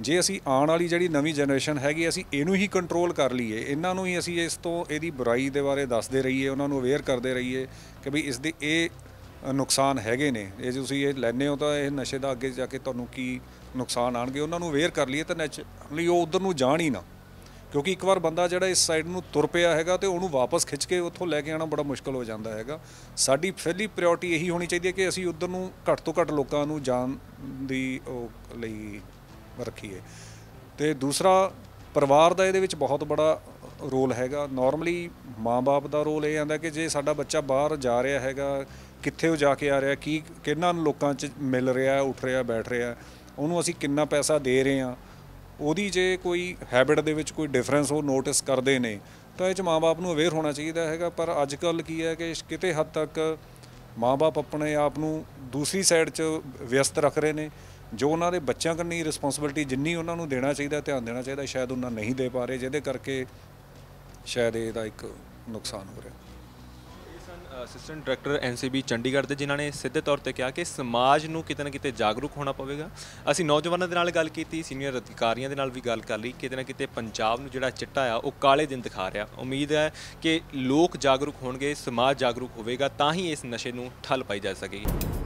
ਜੇ ਅਸੀਂ ਆਉਣ ਵਾਲੀ ਜਿਹੜੀ ਨਵੀਂ ਜਨਰੇਸ਼ਨ ਹੈਗੀ ਅਸੀਂ ਇਹਨੂੰ ਹੀ ਕੰਟਰੋਲ ਕਰ ਲਈਏ ਇਹਨਾਂ ਨੂੰ ਹੀ ਅਸੀਂ ਇਸ ਤੋਂ ਇਹਦੀ ਬੁਰਾਈ ਦੇ ਬਾਰੇ ਦੱਸਦੇ ਰਹੀਏ ਉਹਨਾਂ ਨੂੰ ਅਵੇਅਰ ਕਰਦੇ ਰਹੀਏ ਕਿ ਵੀ ਇਸ ਦੇ ਇਹ ਨੁਕਸਾਨ ਹੈਗੇ ਨੇ ਇਹ ਜੇ ਤੁਸੀਂ ਇਹ ਲੈਨੇ ਹੋ ਤਾਂ ਇਹ ਨਸ਼ੇ ਦਾ ਅੱਗੇ ਜਾ ਕੇ ਤੁਹਾਨੂੰ ਕੀ ਨੁਕਸਾਨ ਆਣਗੇ ਉਹਨਾਂ ਨੂੰ ਅਵੇਅਰ ਕਰ ਲਈਏ ਤਾਂ ਨੈਚੁਰਲੀ ਉਹ ਉਧਰ ਨੂੰ ਜਾਣ ਹੀ ਨਾ ਕਿਉਂਕਿ ਇੱਕ ਵਾਰ ਬੰਦਾ ਜਿਹੜਾ ਇਸ ਸਾਈਡ ਨੂੰ ਤੁਰ ਪਿਆ ਹੈਗਾ ਤੇ ਉਹਨੂੰ ਵਾਪਸ ਖਿੱਚ ਕੇ ਉੱਥੋਂ ਲੈ ਕੇ ਆਣਾ ਬੜਾ ਮੁਸ਼ਕਲ ਹੋ ਜਾਂਦਾ ਹੈਗਾ ਸਾਡੀ ਫੈਲੀ ਪ੍ਰਾਇੋਰਟੀ ਇਹੀ ਹੋਣੀ ਚਾਹੀਦੀ ਹੈ ਕਿ ਅਸੀਂ ਉਧਰ ਨੂੰ ਘੱਟ ਤੋਂ ਘੱਟ ਲੋਕਾਂ ਨੂੰ ਜਾਣ ਦੀ ਲਈ ਰੱਖੀਏ ਤੇ ਦੂਸਰਾ ਪਰਿਵਾਰ ਦਾ ਇਹਦੇ ਵਿੱਚ ਬਹੁਤ ਬੜਾ ਰੋਲ ਹੈਗਾ ਨਾਰਮਲੀ ਮਾਪੇ ਦਾ ਰੋਲ ਇਹ ਆਂਦਾ ਕਿ ਜੇ ਸਾਡਾ ਬੱਚਾ ਬਾਹਰ ਜਾ ਰਿਹਾ ਹੈਗਾ ਕਿੱਥੇ ਉਹ ਜਾ ਕੇ ਆ ਰਿਹਾ ਕੀ ਕਿੰਨਾਂ ਲੋਕਾਂ 'ਚ ਮਿਲ ਰਿਹਾ ਉੱਠ ਰਿਹਾ ਬੈਠ ਰਿਹਾ ਉਹਨੂੰ ਅਸੀਂ ਕਿੰਨਾ ਪੈਸਾ ਦੇ ਰਹੇ ਆ ਉਹਦੀ ਜੇ ਕੋਈ ਹੈਬਿਟ ਦੇ ਵਿੱਚ ਕੋਈ ਡਿਫਰੈਂਸ ਉਹ ਨੋਟਿਸ ਕਰਦੇ ਨੇ ਤਾਂ ਇਹ 'ਚ ਮਾਪੇ ਨੂੰ ਅਵੇਅਰ ਹੋਣਾ ਚਾਹੀਦਾ ਹੈਗਾ ਪਰ ਅੱਜ ਕੱਲ ਕੀ ਹੈ ਕਿ ਕਿਤੇ ਹੱਦ ਤੱਕ ਮਾਪੇ ਆਪਣੇ ਆਪ ਨੂੰ ਦੂਸਰੀ ਸਾਈਡ 'ਚ ਵਿਅਸਤ ਰੱਖ ਰਹੇ ਨੇ ਜੋ ਉਹਨਾਂ ਦੇ ਬੱਚਿਆਂ ਕੰਨੀ ਰਿਸਪੌਂਸਿਬਿਲਟੀ ਜਿੰਨੀ ਉਹਨਾਂ ਨੂੰ ਦੇਣਾ ਚਾਹੀਦਾ ਧਿਆਨ ਦੇਣਾ ਚਾਹੀਦਾ ਸ਼ਾਇਦ ਉਹਨਾਂ ਨਹੀਂ ਦੇ ਪਾ ਰਹੇ ਜਿਹਦੇ ਕਰਕੇ ਸ਼ਾਇਦ ਇਹਦਾ ਇੱਕ ਨੁਕਸਾਨ ਹੋ ਰਿਹਾ ਅਸਿਸਟੈਂਟ ਡਾਇਰੈਕਟਰ ਐਨਸੀਬੀ ਚੰਡੀਗੜ੍ਹ ਦੇ ਜਿਨ੍ਹਾਂ ਨੇ ਸਿੱਧੇ ਤੌਰ ਤੇ ਕਿਹਾ ਕਿ ਸਮਾਜ ਨੂੰ ਕਿਤੇ ਨਾ ਕਿਤੇ ਜਾਗਰੂਕ ਹੋਣਾ ਪਵੇਗਾ ਅਸੀਂ ਨੌਜਵਾਨਾਂ ਦੇ ਨਾਲ ਗੱਲ ਕੀਤੀ ਸੀਨੀਅਰ ਅਧਿਕਾਰੀਆਂ ਦੇ ਨਾਲ ਵੀ ਗੱਲ ਕਰ ਲਈ ਕਿਤੇ ਨਾ ਕਿਤੇ ਪੰਜਾਬ ਨੂੰ ਜਿਹੜਾ ਚਿੱਟਾ ਆ ਉਹ ਕਾਲੇ ਦਿਨ ਦਿਖਾ ਰਿਹਾ ਉਮੀਦ ਹੈ ਕਿ ਲੋਕ ਜਾਗਰੂਕ ਹੋਣਗੇ ਸਮਾਜ ਜਾਗਰੂਕ ਹੋਵੇਗਾ ਤਾਂ ਹੀ ਇਸ ਨਸ਼ੇ ਨੂੰ ਠੱਲ ਪਾਈ ਜਾ ਸਕੇਗੀ